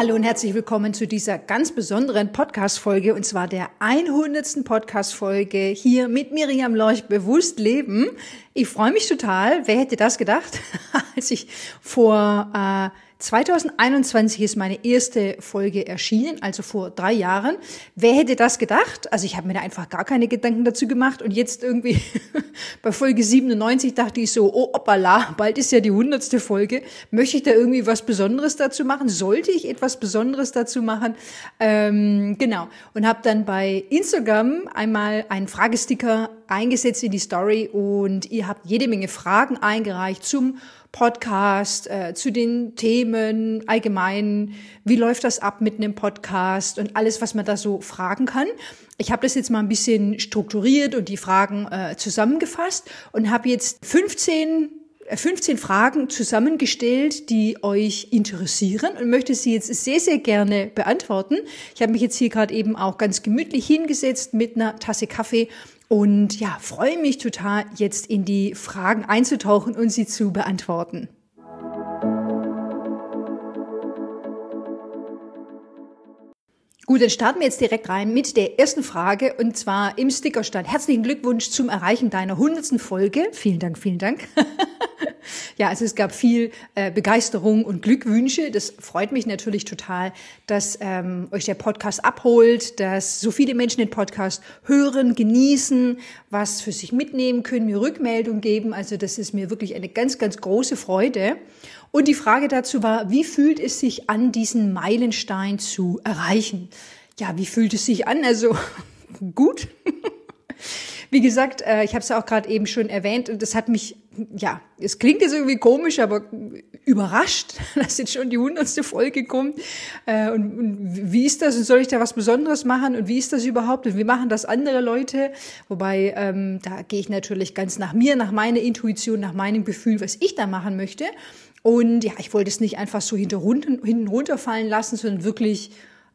Hallo und herzlich willkommen zu dieser ganz besonderen Podcast-Folge und zwar der 100. Podcast-Folge hier mit Miriam Lorch bewusst leben. Ich freue mich total. Wer hätte das gedacht, als ich vor äh, 2021 ist meine erste Folge erschienen, also vor drei Jahren. Wer hätte das gedacht? Also ich habe mir da einfach gar keine Gedanken dazu gemacht und jetzt irgendwie bei Folge 97 dachte ich so, oh hoppala, bald ist ja die hundertste Folge. Möchte ich da irgendwie was Besonderes dazu machen? Sollte ich etwas Besonderes dazu machen? Ähm, genau. Und habe dann bei Instagram einmal einen Fragesticker eingesetzt in die Story und ihr habt jede Menge Fragen eingereicht zum Podcast, äh, zu den Themen allgemein, wie läuft das ab mit einem Podcast und alles, was man da so fragen kann. Ich habe das jetzt mal ein bisschen strukturiert und die Fragen äh, zusammengefasst und habe jetzt 15 15 äh, Fragen zusammengestellt, die euch interessieren und möchte sie jetzt sehr, sehr gerne beantworten. Ich habe mich jetzt hier gerade eben auch ganz gemütlich hingesetzt mit einer Tasse Kaffee und ja, freue mich total, jetzt in die Fragen einzutauchen und sie zu beantworten. Gut, dann starten wir jetzt direkt rein mit der ersten Frage und zwar im Stickerstand. Herzlichen Glückwunsch zum Erreichen deiner hundertsten Folge. Vielen Dank, vielen Dank. ja, also es gab viel äh, Begeisterung und Glückwünsche. Das freut mich natürlich total, dass ähm, euch der Podcast abholt, dass so viele Menschen den Podcast hören, genießen, was für sich mitnehmen können, mir Rückmeldung geben. Also das ist mir wirklich eine ganz, ganz große Freude. Und die Frage dazu war, wie fühlt es sich an, diesen Meilenstein zu erreichen? ja, wie fühlt es sich an? Also gut. wie gesagt, äh, ich habe es ja auch gerade eben schon erwähnt und das hat mich, ja, es klingt jetzt irgendwie komisch, aber überrascht, dass jetzt schon die hundertste Folge kommt. Äh, und, wie ist das und soll ich da was Besonderes machen und wie ist das überhaupt und wie machen das andere Leute? Wobei, ähm, da gehe ich natürlich ganz nach mir, nach meiner Intuition, nach meinem Gefühl, was ich da machen möchte. Und ja, ich wollte es nicht einfach so hinten runterfallen lassen, sondern wirklich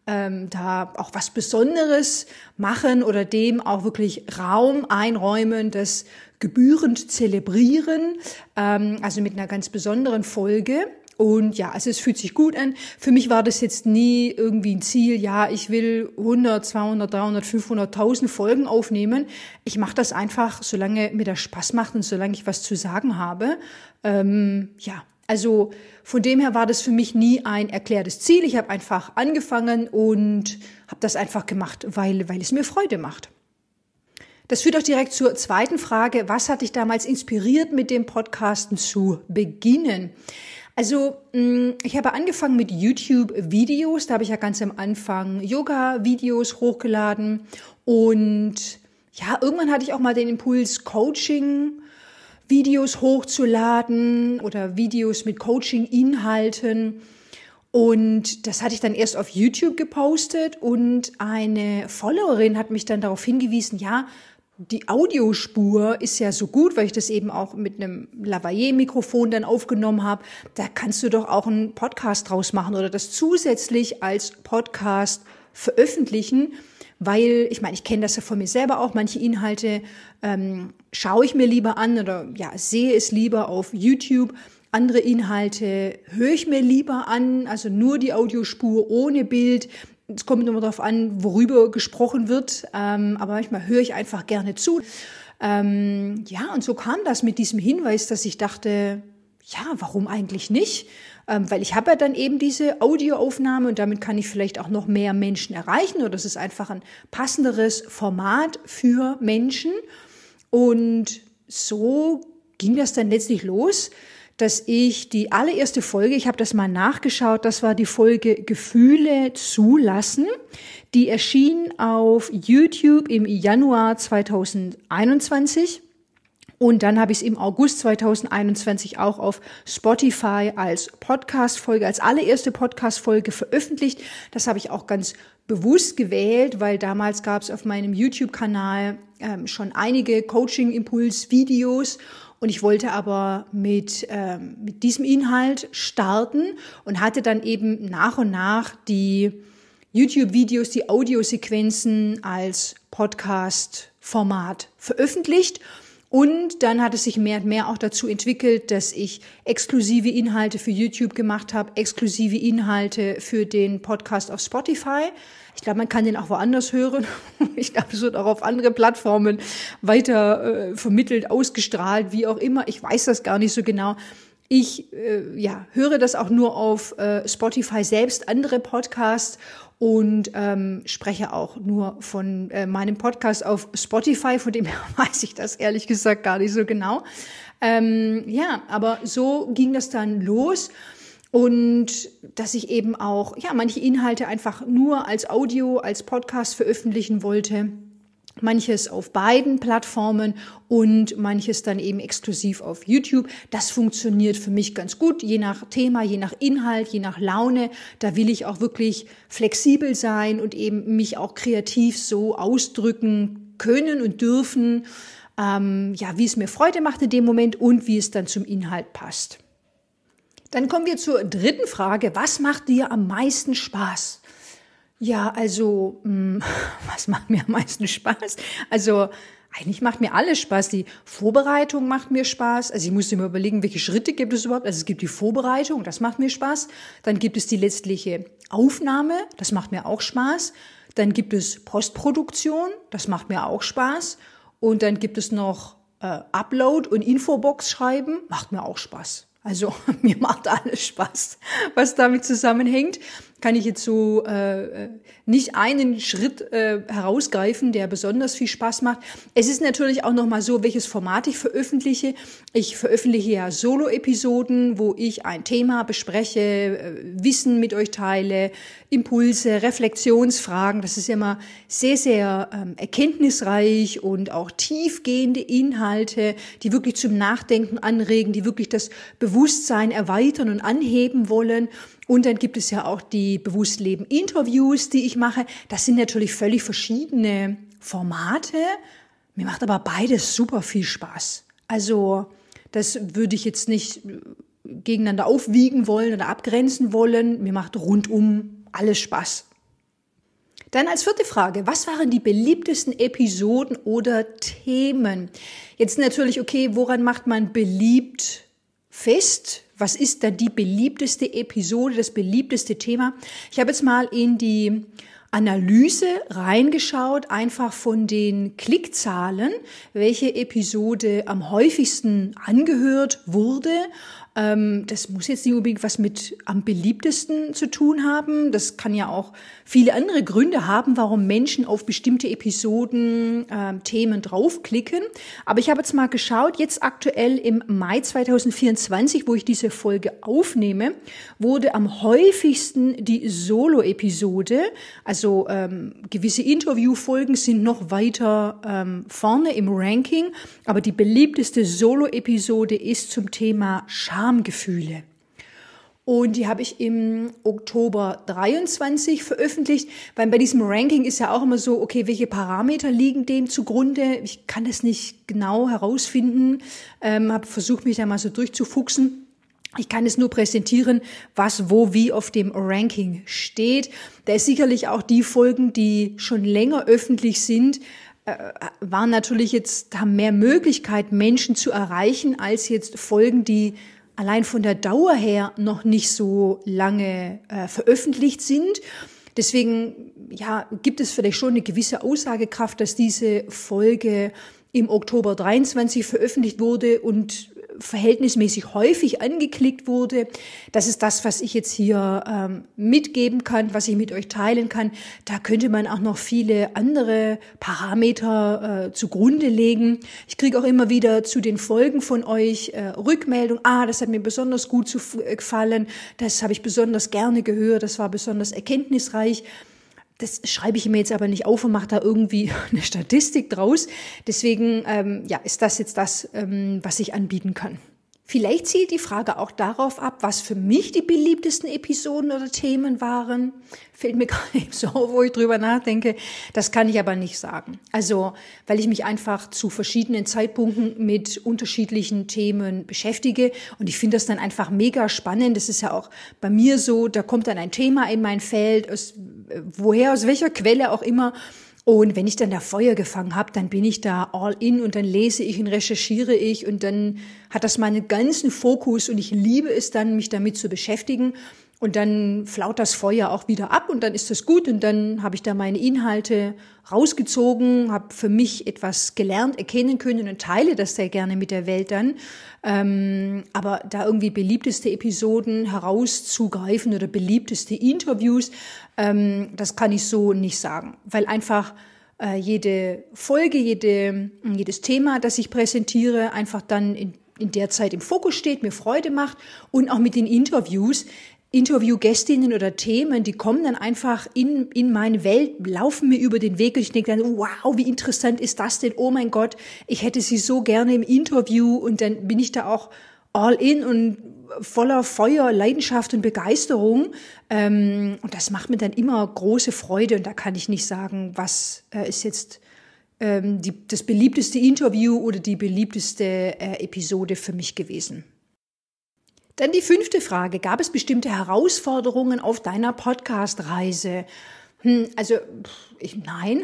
ähm, da auch was Besonderes machen oder dem auch wirklich Raum einräumen, das gebührend zelebrieren, ähm, also mit einer ganz besonderen Folge. Und ja, also es fühlt sich gut an. Für mich war das jetzt nie irgendwie ein Ziel, ja, ich will 100, 200, 300, 500.000 Folgen aufnehmen. Ich mache das einfach, solange mir das Spaß macht und solange ich was zu sagen habe. Ähm, ja, also von dem her war das für mich nie ein erklärtes Ziel. Ich habe einfach angefangen und habe das einfach gemacht, weil, weil es mir Freude macht. Das führt auch direkt zur zweiten Frage. Was hat dich damals inspiriert, mit dem Podcasten zu beginnen? Also, mm, ich habe angefangen mit YouTube-Videos. Da habe ich ja ganz am Anfang Yoga-Videos hochgeladen. Und ja, irgendwann hatte ich auch mal den Impuls, Coaching Videos hochzuladen oder Videos mit Coaching-Inhalten. Und das hatte ich dann erst auf YouTube gepostet und eine Followerin hat mich dann darauf hingewiesen, ja, die Audiospur ist ja so gut, weil ich das eben auch mit einem Lavalier-Mikrofon dann aufgenommen habe. Da kannst du doch auch einen Podcast draus machen oder das zusätzlich als Podcast veröffentlichen weil ich meine, ich kenne das ja von mir selber auch, manche Inhalte ähm, schaue ich mir lieber an oder ja, sehe es lieber auf YouTube. Andere Inhalte höre ich mir lieber an, also nur die Audiospur ohne Bild. Es kommt immer darauf an, worüber gesprochen wird, ähm, aber manchmal höre ich einfach gerne zu. Ähm, ja, und so kam das mit diesem Hinweis, dass ich dachte, ja, warum eigentlich nicht? Ähm, weil ich habe ja dann eben diese Audioaufnahme und damit kann ich vielleicht auch noch mehr Menschen erreichen oder es ist einfach ein passenderes Format für Menschen. Und so ging das dann letztlich los, dass ich die allererste Folge, ich habe das mal nachgeschaut, das war die Folge Gefühle zulassen, die erschien auf YouTube im Januar 2021. Und dann habe ich es im August 2021 auch auf Spotify als Podcast-Folge, als allererste Podcast-Folge veröffentlicht. Das habe ich auch ganz bewusst gewählt, weil damals gab es auf meinem YouTube-Kanal ähm, schon einige Coaching-Impuls-Videos und ich wollte aber mit, ähm, mit diesem Inhalt starten und hatte dann eben nach und nach die YouTube-Videos, die Audiosequenzen als Podcast-Format veröffentlicht und dann hat es sich mehr und mehr auch dazu entwickelt, dass ich exklusive Inhalte für YouTube gemacht habe, exklusive Inhalte für den Podcast auf Spotify. Ich glaube, man kann den auch woanders hören. Ich glaube, es wird auch auf andere Plattformen weiter äh, vermittelt, ausgestrahlt, wie auch immer. Ich weiß das gar nicht so genau. Ich äh, ja, höre das auch nur auf äh, Spotify selbst, andere Podcasts und ähm, spreche auch nur von äh, meinem Podcast auf Spotify, von dem her weiß ich das ehrlich gesagt gar nicht so genau. Ähm, ja, aber so ging das dann los und dass ich eben auch ja manche Inhalte einfach nur als Audio, als Podcast veröffentlichen wollte manches auf beiden Plattformen und manches dann eben exklusiv auf YouTube. Das funktioniert für mich ganz gut, je nach Thema, je nach Inhalt, je nach Laune. Da will ich auch wirklich flexibel sein und eben mich auch kreativ so ausdrücken können und dürfen, ähm, ja, wie es mir Freude macht in dem Moment und wie es dann zum Inhalt passt. Dann kommen wir zur dritten Frage. Was macht dir am meisten Spaß? Ja, also, mh, hm, was macht mir am meisten Spaß? Also, eigentlich macht mir alles Spaß. Die Vorbereitung macht mir Spaß. Also ich muss mir überlegen, welche Schritte gibt es überhaupt. Also es gibt die Vorbereitung, das macht mir Spaß. Dann gibt es die letztliche Aufnahme, das macht mir auch Spaß. Dann gibt es Postproduktion, das macht mir auch Spaß. Und dann gibt es noch äh, Upload und Infobox schreiben, macht mir auch Spaß. Also mir macht alles Spaß, was damit zusammenhängt kann ich jetzt so äh, äh nicht einen Schritt äh, herausgreifen, der besonders viel Spaß macht. Es ist natürlich auch nochmal so, welches Format ich veröffentliche. Ich veröffentliche ja Solo-Episoden, wo ich ein Thema bespreche, äh, Wissen mit euch teile, Impulse, Reflexionsfragen. Das ist immer sehr, sehr ähm, erkenntnisreich und auch tiefgehende Inhalte, die wirklich zum Nachdenken anregen, die wirklich das Bewusstsein erweitern und anheben wollen. Und dann gibt es ja auch die Bewusstleben-Interviews, die ich ich mache, das sind natürlich völlig verschiedene Formate. Mir macht aber beides super viel Spaß. Also das würde ich jetzt nicht äh, gegeneinander aufwiegen wollen oder abgrenzen wollen. Mir macht rundum alles Spaß. Dann als vierte Frage, was waren die beliebtesten Episoden oder Themen? Jetzt natürlich, okay, woran macht man beliebt fest, was ist da die beliebteste Episode, das beliebteste Thema. Ich habe jetzt mal in die Analyse reingeschaut, einfach von den Klickzahlen, welche Episode am häufigsten angehört wurde ähm, das muss jetzt nicht unbedingt was mit am beliebtesten zu tun haben. Das kann ja auch viele andere Gründe haben, warum Menschen auf bestimmte Episoden, ähm, Themen draufklicken. Aber ich habe jetzt mal geschaut, jetzt aktuell im Mai 2024, wo ich diese Folge aufnehme, wurde am häufigsten die Solo-Episode, also ähm, gewisse Interviewfolgen sind noch weiter ähm, vorne im Ranking, aber die beliebteste Solo-Episode ist zum Thema Scham. Schamgefühle. Und die habe ich im Oktober 23 veröffentlicht, weil bei diesem Ranking ist ja auch immer so, okay, welche Parameter liegen dem zugrunde? Ich kann das nicht genau herausfinden, ähm, habe versucht, mich da mal so durchzufuchsen. Ich kann es nur präsentieren, was wo wie auf dem Ranking steht. Da ist sicherlich auch die Folgen, die schon länger öffentlich sind, äh, waren natürlich jetzt, haben mehr Möglichkeit, Menschen zu erreichen, als jetzt Folgen, die allein von der Dauer her noch nicht so lange äh, veröffentlicht sind. Deswegen ja, gibt es vielleicht schon eine gewisse Aussagekraft, dass diese Folge im Oktober 23 veröffentlicht wurde und verhältnismäßig häufig angeklickt wurde. Das ist das, was ich jetzt hier ähm, mitgeben kann, was ich mit euch teilen kann. Da könnte man auch noch viele andere Parameter äh, zugrunde legen. Ich kriege auch immer wieder zu den Folgen von euch äh, Rückmeldung. Ah, das hat mir besonders gut äh, gefallen. Das habe ich besonders gerne gehört. Das war besonders erkenntnisreich das schreibe ich mir jetzt aber nicht auf und mache da irgendwie eine Statistik draus. Deswegen ähm, ja, ist das jetzt das, ähm, was ich anbieten kann. Vielleicht zielt die Frage auch darauf ab, was für mich die beliebtesten Episoden oder Themen waren. Fällt mir gar nicht so, wo ich drüber nachdenke. Das kann ich aber nicht sagen. Also, weil ich mich einfach zu verschiedenen Zeitpunkten mit unterschiedlichen Themen beschäftige. Und ich finde das dann einfach mega spannend. Das ist ja auch bei mir so, da kommt dann ein Thema in mein Feld, aus, äh, woher, aus welcher Quelle auch immer. Und wenn ich dann da Feuer gefangen habe, dann bin ich da all in und dann lese ich und recherchiere ich und dann hat das meinen ganzen Fokus und ich liebe es dann, mich damit zu beschäftigen. Und dann flaut das Feuer auch wieder ab und dann ist das gut und dann habe ich da meine Inhalte rausgezogen, habe für mich etwas gelernt, erkennen können und teile das sehr gerne mit der Welt dann. Ähm, aber da irgendwie beliebteste Episoden herauszugreifen oder beliebteste Interviews, ähm, das kann ich so nicht sagen, weil einfach äh, jede Folge, jede, hm, jedes Thema, das ich präsentiere, einfach dann in in der Zeit im Fokus steht, mir Freude macht und auch mit den Interviews Interviewgästinnen oder Themen, die kommen dann einfach in, in meine Welt, laufen mir über den Weg und ich denke dann, oh, wow, wie interessant ist das denn? Oh mein Gott, ich hätte sie so gerne im Interview und dann bin ich da auch all in und voller Feuer, Leidenschaft und Begeisterung. Ähm, und das macht mir dann immer große Freude. Und da kann ich nicht sagen, was äh, ist jetzt ähm, die, das beliebteste Interview oder die beliebteste äh, Episode für mich gewesen. Dann die fünfte Frage. Gab es bestimmte Herausforderungen auf deiner Podcast-Reise? Hm, also, ich, nein.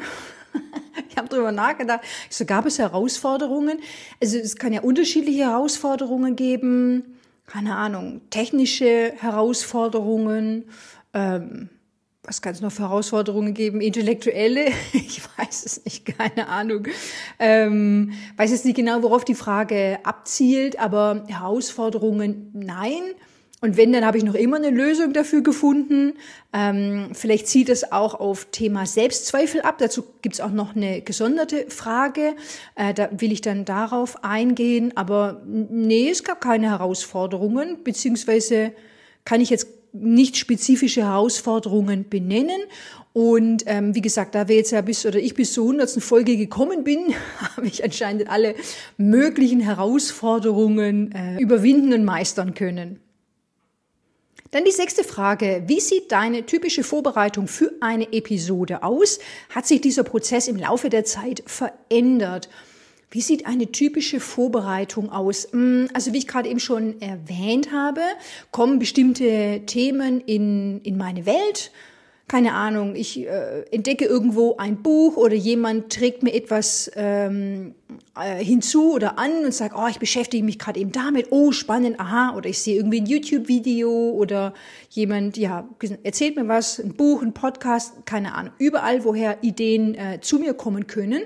Ich habe drüber nachgedacht. Ich so, also, gab es Herausforderungen? Also, es kann ja unterschiedliche Herausforderungen geben. Keine Ahnung. Technische Herausforderungen. Ähm, was kann es noch für Herausforderungen geben? Intellektuelle? Ich weiß es nicht, keine Ahnung. Ähm, weiß jetzt nicht genau, worauf die Frage abzielt, aber Herausforderungen, nein. Und wenn, dann habe ich noch immer eine Lösung dafür gefunden. Ähm, vielleicht zieht es auch auf Thema Selbstzweifel ab. Dazu gibt es auch noch eine gesonderte Frage. Äh, da will ich dann darauf eingehen. Aber nee, es gab keine Herausforderungen, beziehungsweise kann ich jetzt nicht spezifische Herausforderungen benennen. Und ähm, wie gesagt, da wir jetzt ja bis oder ich bis zur hundertsten Folge gekommen bin, habe ich anscheinend alle möglichen Herausforderungen äh, überwinden und meistern können. Dann die sechste Frage. Wie sieht deine typische Vorbereitung für eine Episode aus? Hat sich dieser Prozess im Laufe der Zeit verändert? Wie sieht eine typische Vorbereitung aus? Mm, also wie ich gerade eben schon erwähnt habe, kommen bestimmte Themen in, in meine Welt. Keine Ahnung, ich äh, entdecke irgendwo ein Buch oder jemand trägt mir etwas ähm, äh, hinzu oder an und sagt, oh, ich beschäftige mich gerade eben damit, oh, spannend, aha, oder ich sehe irgendwie ein YouTube-Video oder jemand, ja, erzählt mir was, ein Buch, ein Podcast, keine Ahnung, überall, woher Ideen äh, zu mir kommen können.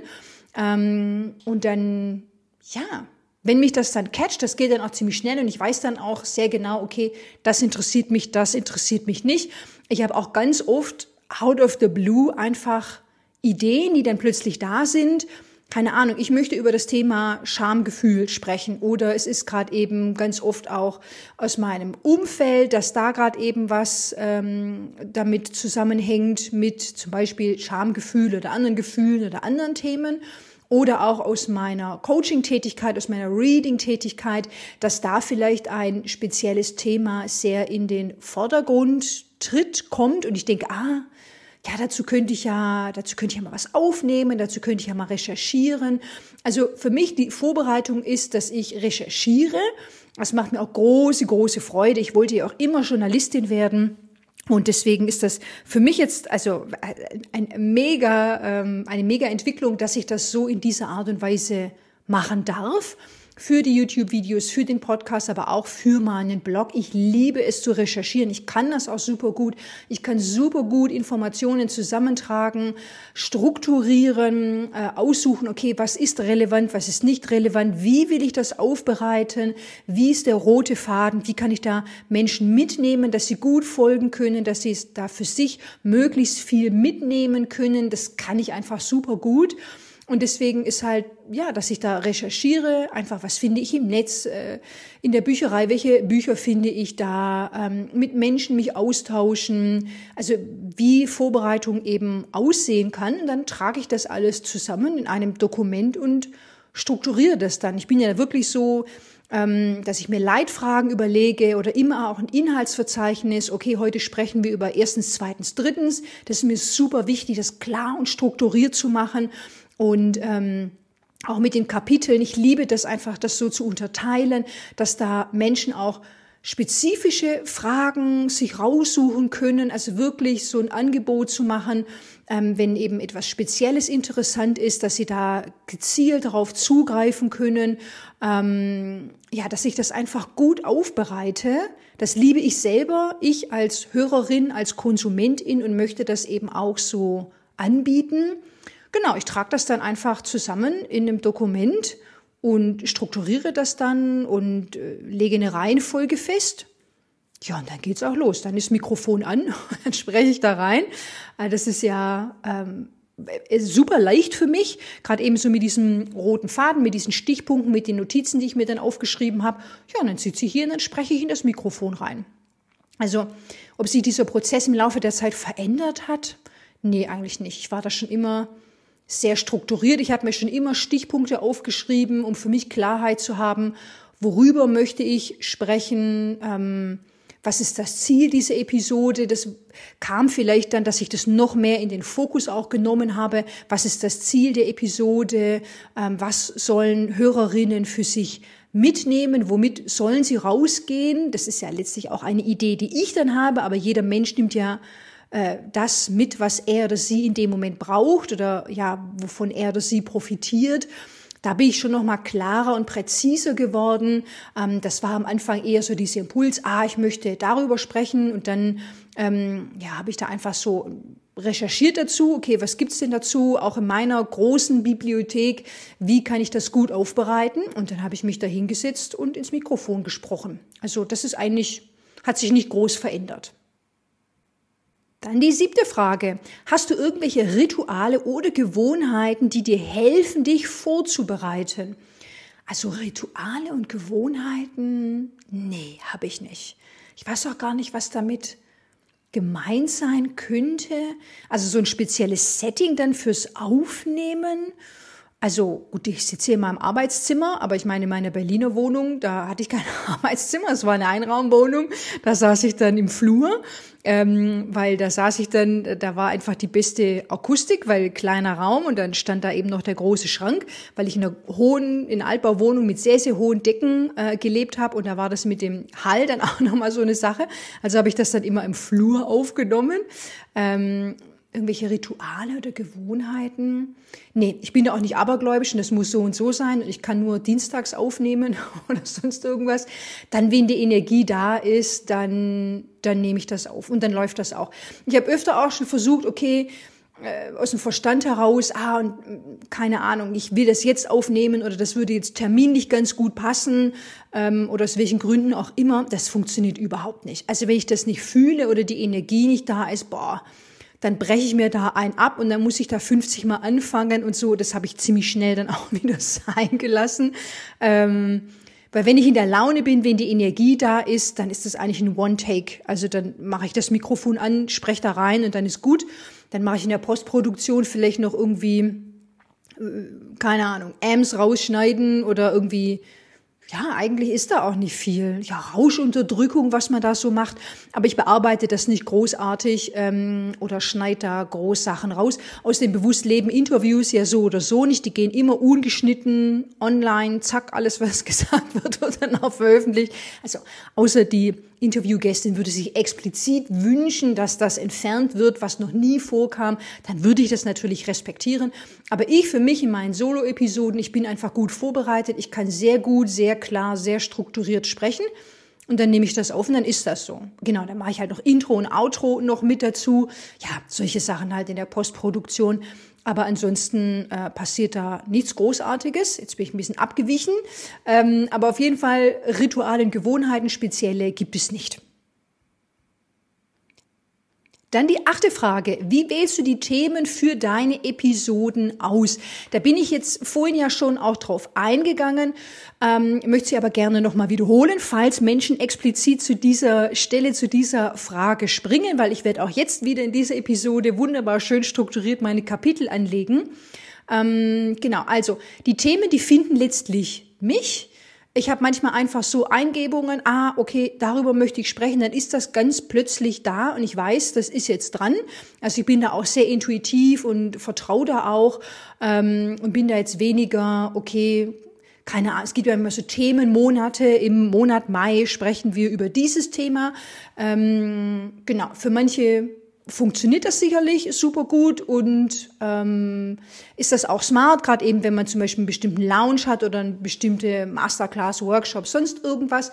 Ähm, und dann, ja, wenn mich das dann catcht, das geht dann auch ziemlich schnell und ich weiß dann auch sehr genau, okay, das interessiert mich, das interessiert mich nicht. Ich habe auch ganz oft out of the blue einfach Ideen, die dann plötzlich da sind keine Ahnung, ich möchte über das Thema Schamgefühl sprechen oder es ist gerade eben ganz oft auch aus meinem Umfeld, dass da gerade eben was ähm, damit zusammenhängt mit zum Beispiel Schamgefühl oder anderen Gefühlen oder anderen Themen oder auch aus meiner Coaching-Tätigkeit, aus meiner Reading-Tätigkeit, dass da vielleicht ein spezielles Thema sehr in den Vordergrund tritt, kommt und ich denke, ah, ja, dazu könnte ich ja, dazu könnte ich ja mal was aufnehmen, dazu könnte ich ja mal recherchieren. Also für mich die Vorbereitung ist, dass ich recherchiere. Das macht mir auch große, große Freude. Ich wollte ja auch immer Journalistin werden. Und deswegen ist das für mich jetzt also äh, ein mega, ähm, eine mega Entwicklung, dass ich das so in dieser Art und Weise machen darf für die YouTube-Videos, für den Podcast, aber auch für meinen Blog. Ich liebe es zu recherchieren. Ich kann das auch super gut. Ich kann super gut Informationen zusammentragen, strukturieren, äh, aussuchen, okay, was ist relevant, was ist nicht relevant, wie will ich das aufbereiten, wie ist der rote Faden, wie kann ich da Menschen mitnehmen, dass sie gut folgen können, dass sie da für sich möglichst viel mitnehmen können. Das kann ich einfach super gut. Und deswegen ist halt, ja, dass ich da recherchiere, einfach was finde ich im Netz, äh, in der Bücherei, welche Bücher finde ich da, ähm, mit Menschen mich austauschen, also wie Vorbereitung eben aussehen kann. Und dann trage ich das alles zusammen in einem Dokument und strukturiere das dann. Ich bin ja wirklich so, ähm, dass ich mir Leitfragen überlege oder immer auch ein Inhaltsverzeichnis. Okay, heute sprechen wir über erstens, zweitens, drittens. Das ist mir super wichtig, das klar und strukturiert zu machen und ähm, auch mit den Kapiteln. Ich liebe das einfach, das so zu unterteilen, dass da Menschen auch spezifische Fragen sich raussuchen können, also wirklich so ein Angebot zu machen, ähm, wenn eben etwas Spezielles interessant ist, dass sie da gezielt darauf zugreifen können, ähm, ja, dass ich das einfach gut aufbereite. Das liebe ich selber, ich als Hörerin, als Konsumentin und möchte das eben auch so anbieten. Genau, ich trage das dann einfach zusammen in einem Dokument und strukturiere das dann und äh, lege eine Reihenfolge fest. Ja, und dann geht's auch los. Dann ist Mikrofon an, dann spreche ich da rein. Äh, das ist ja ähm, äh, super leicht für mich, gerade eben so mit diesem roten Faden, mit diesen Stichpunkten, mit den Notizen, die ich mir dann aufgeschrieben habe. Ja, und dann sitze ich hier und dann spreche ich in das Mikrofon rein. Also, ob sich dieser Prozess im Laufe der Zeit verändert hat? Nee, eigentlich nicht. Ich war da schon immer sehr strukturiert. Ich habe mir schon immer Stichpunkte aufgeschrieben, um für mich Klarheit zu haben, worüber möchte ich sprechen, ähm, was ist das Ziel dieser Episode. Das kam vielleicht dann, dass ich das noch mehr in den Fokus auch genommen habe. Was ist das Ziel der Episode? Ähm, was sollen Hörerinnen für sich mitnehmen? Womit sollen sie rausgehen? Das ist ja letztlich auch eine Idee, die ich dann habe, aber jeder Mensch nimmt ja äh, das mit, was er oder sie in dem Moment braucht oder ja, wovon er oder sie profitiert. Da bin ich schon noch mal klarer und präziser geworden. Ähm, das war am Anfang eher so dieser Impuls, ah, ich möchte darüber sprechen und dann ähm, ja, habe ich da einfach so recherchiert dazu, okay, was gibt's denn dazu, auch in meiner großen Bibliothek, wie kann ich das gut aufbereiten? Und dann habe ich mich da hingesetzt und ins Mikrofon gesprochen. Also das ist eigentlich, hat sich nicht groß verändert. Dann die siebte Frage. Hast du irgendwelche Rituale oder Gewohnheiten, die dir helfen, dich vorzubereiten? Also Rituale und Gewohnheiten? Nee, habe ich nicht. Ich weiß auch gar nicht, was damit gemeint sein könnte. Also so ein spezielles Setting dann fürs Aufnehmen also gut, ich sitze hier in meinem Arbeitszimmer, aber ich meine, in meiner Berliner Wohnung, da hatte ich kein Arbeitszimmer, es war eine Einraumwohnung, da saß ich dann im Flur, ähm, weil da saß ich dann, da war einfach die beste Akustik, weil kleiner Raum und dann stand da eben noch der große Schrank, weil ich in einer hohen, in Altbauwohnung mit sehr, sehr hohen Decken äh, gelebt habe und da war das mit dem Hall dann auch nochmal so eine Sache. Also habe ich das dann immer im Flur aufgenommen. Ähm, irgendwelche Rituale oder Gewohnheiten. Nee, ich bin ja auch nicht abergläubisch und das muss so und so sein und ich kann nur dienstags aufnehmen oder sonst irgendwas. Dann, wenn die Energie da ist, dann, dann nehme ich das auf und dann läuft das auch. Ich habe öfter auch schon versucht, okay, äh, aus dem Verstand heraus, ah, und mm, keine Ahnung, ich will das jetzt aufnehmen oder das würde jetzt terminlich ganz gut passen ähm, oder aus welchen Gründen auch immer, das funktioniert überhaupt nicht. Also wenn ich das nicht fühle oder die Energie nicht da ist, boah, dann breche ich mir da einen ab und dann muss ich da 50 Mal anfangen und so. Das habe ich ziemlich schnell dann auch wieder sein gelassen. Ähm, weil wenn ich in der Laune bin, wenn die Energie da ist, dann ist das eigentlich ein One-Take. Also dann mache ich das Mikrofon an, spreche da rein und dann ist gut. Dann mache ich in der Postproduktion vielleicht noch irgendwie, äh, keine Ahnung, Ams rausschneiden oder irgendwie ja, eigentlich ist da auch nicht viel. Ja, Rauschunterdrückung, was man da so macht. Aber ich bearbeite das nicht großartig ähm, oder schneide da groß Sachen raus. Aus dem Bewusstleben Interviews ja so oder so nicht. Die gehen immer ungeschnitten online, zack, alles, was gesagt wird, wird dann auch veröffentlicht. Also außer die Interviewgästin würde sich explizit wünschen, dass das entfernt wird, was noch nie vorkam, dann würde ich das natürlich respektieren. Aber ich für mich in meinen Solo-Episoden, ich bin einfach gut vorbereitet, ich kann sehr gut, sehr klar, sehr strukturiert sprechen. Und dann nehme ich das auf und dann ist das so. Genau, dann mache ich halt noch Intro und Outro noch mit dazu. Ja, solche Sachen halt in der Postproduktion. Aber ansonsten äh, passiert da nichts Großartiges. Jetzt bin ich ein bisschen abgewichen. Ähm, aber auf jeden Fall Rituale und Gewohnheiten, spezielle gibt es nicht. Dann die achte Frage. Wie wählst du die Themen für deine Episoden aus? Da bin ich jetzt vorhin ja schon auch drauf eingegangen, ähm, möchte sie aber gerne nochmal wiederholen, falls Menschen explizit zu dieser Stelle, zu dieser Frage springen, weil ich werde auch jetzt wieder in dieser Episode wunderbar schön strukturiert meine Kapitel anlegen. Ähm, genau, also die Themen, die finden letztlich mich, ich habe manchmal einfach so Eingebungen, ah, okay, darüber möchte ich sprechen, dann ist das ganz plötzlich da und ich weiß, das ist jetzt dran. Also ich bin da auch sehr intuitiv und vertraue da auch ähm, und bin da jetzt weniger, okay, keine Ahnung, es gibt ja immer so Themenmonate. Im Monat Mai sprechen wir über dieses Thema. Ähm, genau, für manche funktioniert das sicherlich super gut und ähm, ist das auch smart, gerade eben, wenn man zum Beispiel einen bestimmten Lounge hat oder eine bestimmte Masterclass, Workshop, sonst irgendwas.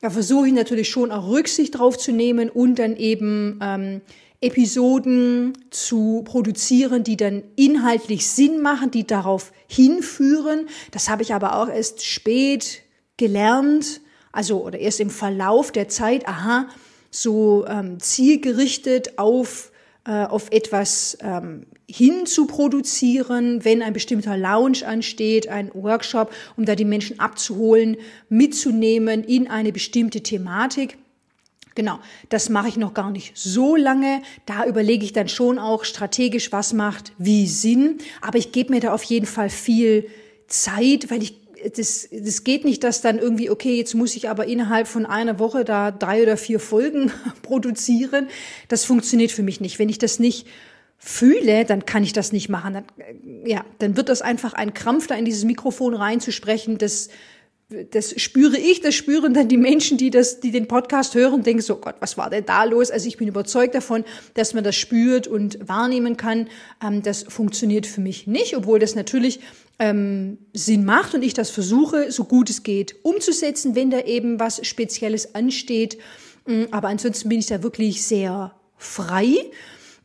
Da versuche ich natürlich schon auch Rücksicht drauf zu nehmen und dann eben ähm, Episoden zu produzieren, die dann inhaltlich Sinn machen, die darauf hinführen. Das habe ich aber auch erst spät gelernt, also oder erst im Verlauf der Zeit, aha, so ähm, zielgerichtet auf, äh, auf etwas ähm, hin zu produzieren, wenn ein bestimmter Lounge ansteht, ein Workshop, um da die Menschen abzuholen, mitzunehmen in eine bestimmte Thematik. Genau, das mache ich noch gar nicht so lange. Da überlege ich dann schon auch strategisch, was macht wie Sinn. Aber ich gebe mir da auf jeden Fall viel Zeit, weil ich das, das geht nicht, dass dann irgendwie, okay, jetzt muss ich aber innerhalb von einer Woche da drei oder vier Folgen produzieren. Das funktioniert für mich nicht. Wenn ich das nicht fühle, dann kann ich das nicht machen. Dann, äh, ja, dann wird das einfach ein Krampf, da in dieses Mikrofon reinzusprechen. Das, das spüre ich, das spüren dann die Menschen, die das, die den Podcast hören, denken so, Gott, was war denn da los? Also ich bin überzeugt davon, dass man das spürt und wahrnehmen kann. Ähm, das funktioniert für mich nicht, obwohl das natürlich ähm, Sinn macht und ich das versuche, so gut es geht, umzusetzen, wenn da eben was Spezielles ansteht. Mm, aber ansonsten bin ich da wirklich sehr frei.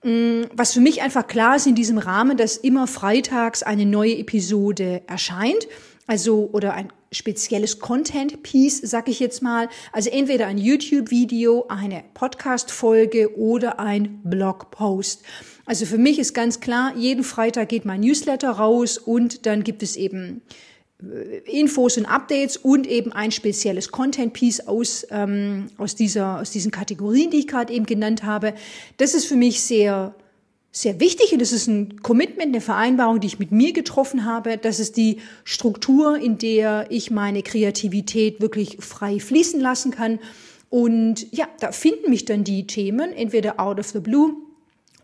Mm, was für mich einfach klar ist in diesem Rahmen, dass immer freitags eine neue Episode erscheint. Also, oder ein spezielles Content-Piece, sag ich jetzt mal. Also entweder ein YouTube-Video, eine Podcast-Folge oder ein Blog-Post. Also für mich ist ganz klar, jeden Freitag geht mein Newsletter raus und dann gibt es eben äh, Infos und Updates und eben ein spezielles Content Piece aus, ähm, aus, dieser, aus diesen Kategorien, die ich gerade eben genannt habe. Das ist für mich sehr, sehr wichtig und das ist ein Commitment, eine Vereinbarung, die ich mit mir getroffen habe. Das ist die Struktur, in der ich meine Kreativität wirklich frei fließen lassen kann. Und ja, da finden mich dann die Themen, entweder out of the blue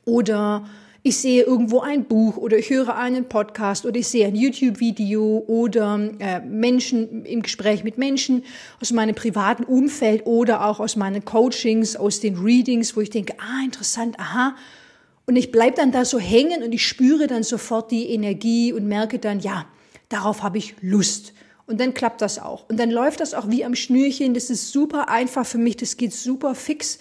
oder ich sehe irgendwo ein Buch oder ich höre einen Podcast oder ich sehe ein YouTube-Video oder äh, Menschen im Gespräch mit Menschen aus meinem privaten Umfeld oder auch aus meinen Coachings, aus den Readings, wo ich denke, ah, interessant, aha. Und ich bleibe dann da so hängen und ich spüre dann sofort die Energie und merke dann, ja, darauf habe ich Lust. Und dann klappt das auch. Und dann läuft das auch wie am Schnürchen. Das ist super einfach für mich. Das geht super fix.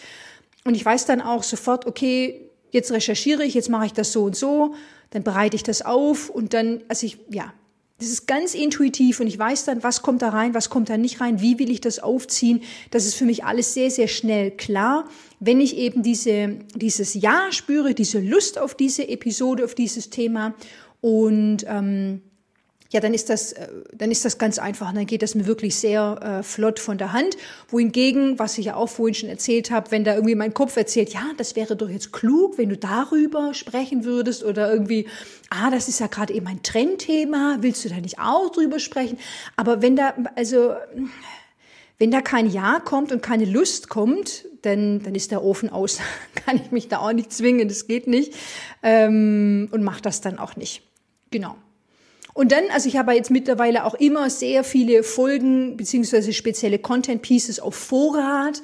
Und ich weiß dann auch sofort, okay, jetzt recherchiere ich, jetzt mache ich das so und so, dann bereite ich das auf und dann, also ich, ja, das ist ganz intuitiv und ich weiß dann, was kommt da rein, was kommt da nicht rein, wie will ich das aufziehen. Das ist für mich alles sehr, sehr schnell klar. Wenn ich eben diese, dieses Ja spüre, diese Lust auf diese Episode, auf dieses Thema und ähm, ja, dann ist das, äh, dann ist das ganz einfach. Dann geht das mir wirklich sehr äh, flott von der Hand. Wohingegen, was ich ja auch vorhin schon erzählt habe, wenn da irgendwie mein Kopf erzählt, ja, das wäre doch jetzt klug, wenn du darüber sprechen würdest oder irgendwie, ah, das ist ja gerade eben ein Trendthema, willst du da nicht auch drüber sprechen? Aber wenn da, also, wenn da kein Ja kommt und keine Lust kommt, dann, dann ist der Ofen aus. Kann ich mich da auch nicht zwingen, das geht nicht. Ähm, und mach das dann auch nicht. Genau. Und dann, also ich habe jetzt mittlerweile auch immer sehr viele Folgen beziehungsweise spezielle Content Pieces auf Vorrat.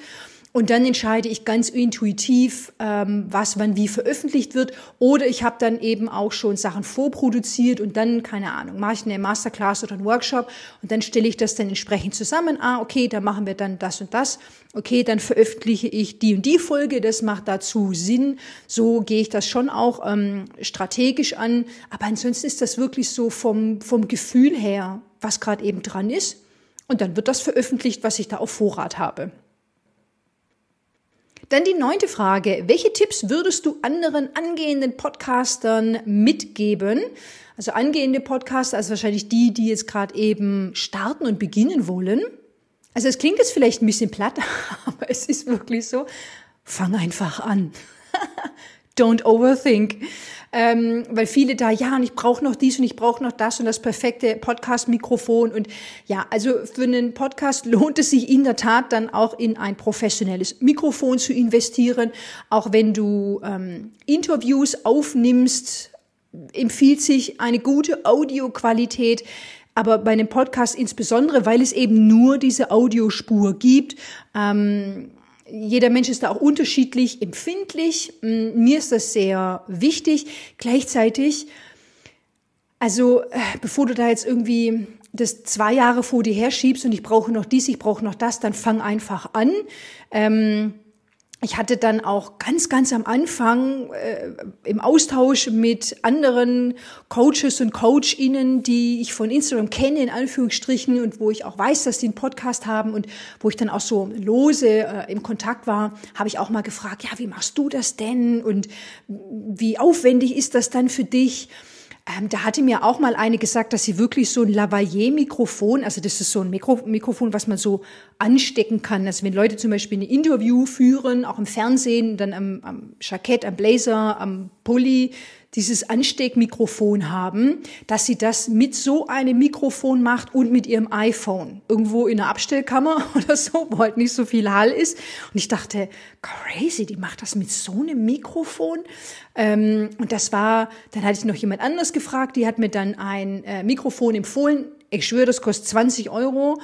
Und dann entscheide ich ganz intuitiv, ähm, was wann wie veröffentlicht wird. Oder ich habe dann eben auch schon Sachen vorproduziert und dann, keine Ahnung, mache ich eine Masterclass oder einen Workshop und dann stelle ich das dann entsprechend zusammen. Ah, okay, da machen wir dann das und das. Okay, dann veröffentliche ich die und die Folge. Das macht dazu Sinn. So gehe ich das schon auch ähm, strategisch an. Aber ansonsten ist das wirklich so vom, vom Gefühl her, was gerade eben dran ist. Und dann wird das veröffentlicht, was ich da auf Vorrat habe. Dann die neunte Frage. Welche Tipps würdest du anderen angehenden Podcastern mitgeben? Also angehende Podcaster, also wahrscheinlich die, die jetzt gerade eben starten und beginnen wollen. Also es klingt jetzt vielleicht ein bisschen platt, aber es ist wirklich so. Fang einfach an. Don't overthink ähm, weil viele da, ja, und ich brauche noch dies und ich brauche noch das und das perfekte Podcast-Mikrofon. Und ja, also für einen Podcast lohnt es sich in der Tat dann auch in ein professionelles Mikrofon zu investieren. Auch wenn du ähm, Interviews aufnimmst, empfiehlt sich eine gute Audioqualität. Aber bei einem Podcast insbesondere, weil es eben nur diese Audiospur gibt, ähm, jeder Mensch ist da auch unterschiedlich empfindlich. Mm, mir ist das sehr wichtig. Gleichzeitig, also äh, bevor du da jetzt irgendwie das zwei Jahre vor dir herschiebst und ich brauche noch dies, ich brauche noch das, dann fang einfach an. Ähm, ich hatte dann auch ganz, ganz am Anfang äh, im Austausch mit anderen Coaches und Coachinnen, die ich von Instagram kenne, in Anführungsstrichen, und wo ich auch weiß, dass die einen Podcast haben und wo ich dann auch so lose äh, im Kontakt war, habe ich auch mal gefragt, ja, wie machst du das denn und wie aufwendig ist das dann für dich? Ähm, da hatte mir auch mal eine gesagt, dass sie wirklich so ein Lavalier-Mikrofon, also das ist so ein Mikro Mikrofon, was man so anstecken kann. Also wenn Leute zum Beispiel ein Interview führen, auch im Fernsehen, dann am, am Jackett, am Blazer, am Pulli, dieses Ansteckmikrofon haben, dass sie das mit so einem Mikrofon macht und mit ihrem iPhone. Irgendwo in der Abstellkammer oder so, wo halt nicht so viel Hall ist. Und ich dachte, crazy, die macht das mit so einem Mikrofon. Ähm, und das war, dann hatte ich noch jemand anders gefragt, die hat mir dann ein äh, Mikrofon empfohlen. Ich schwöre, das kostet 20 Euro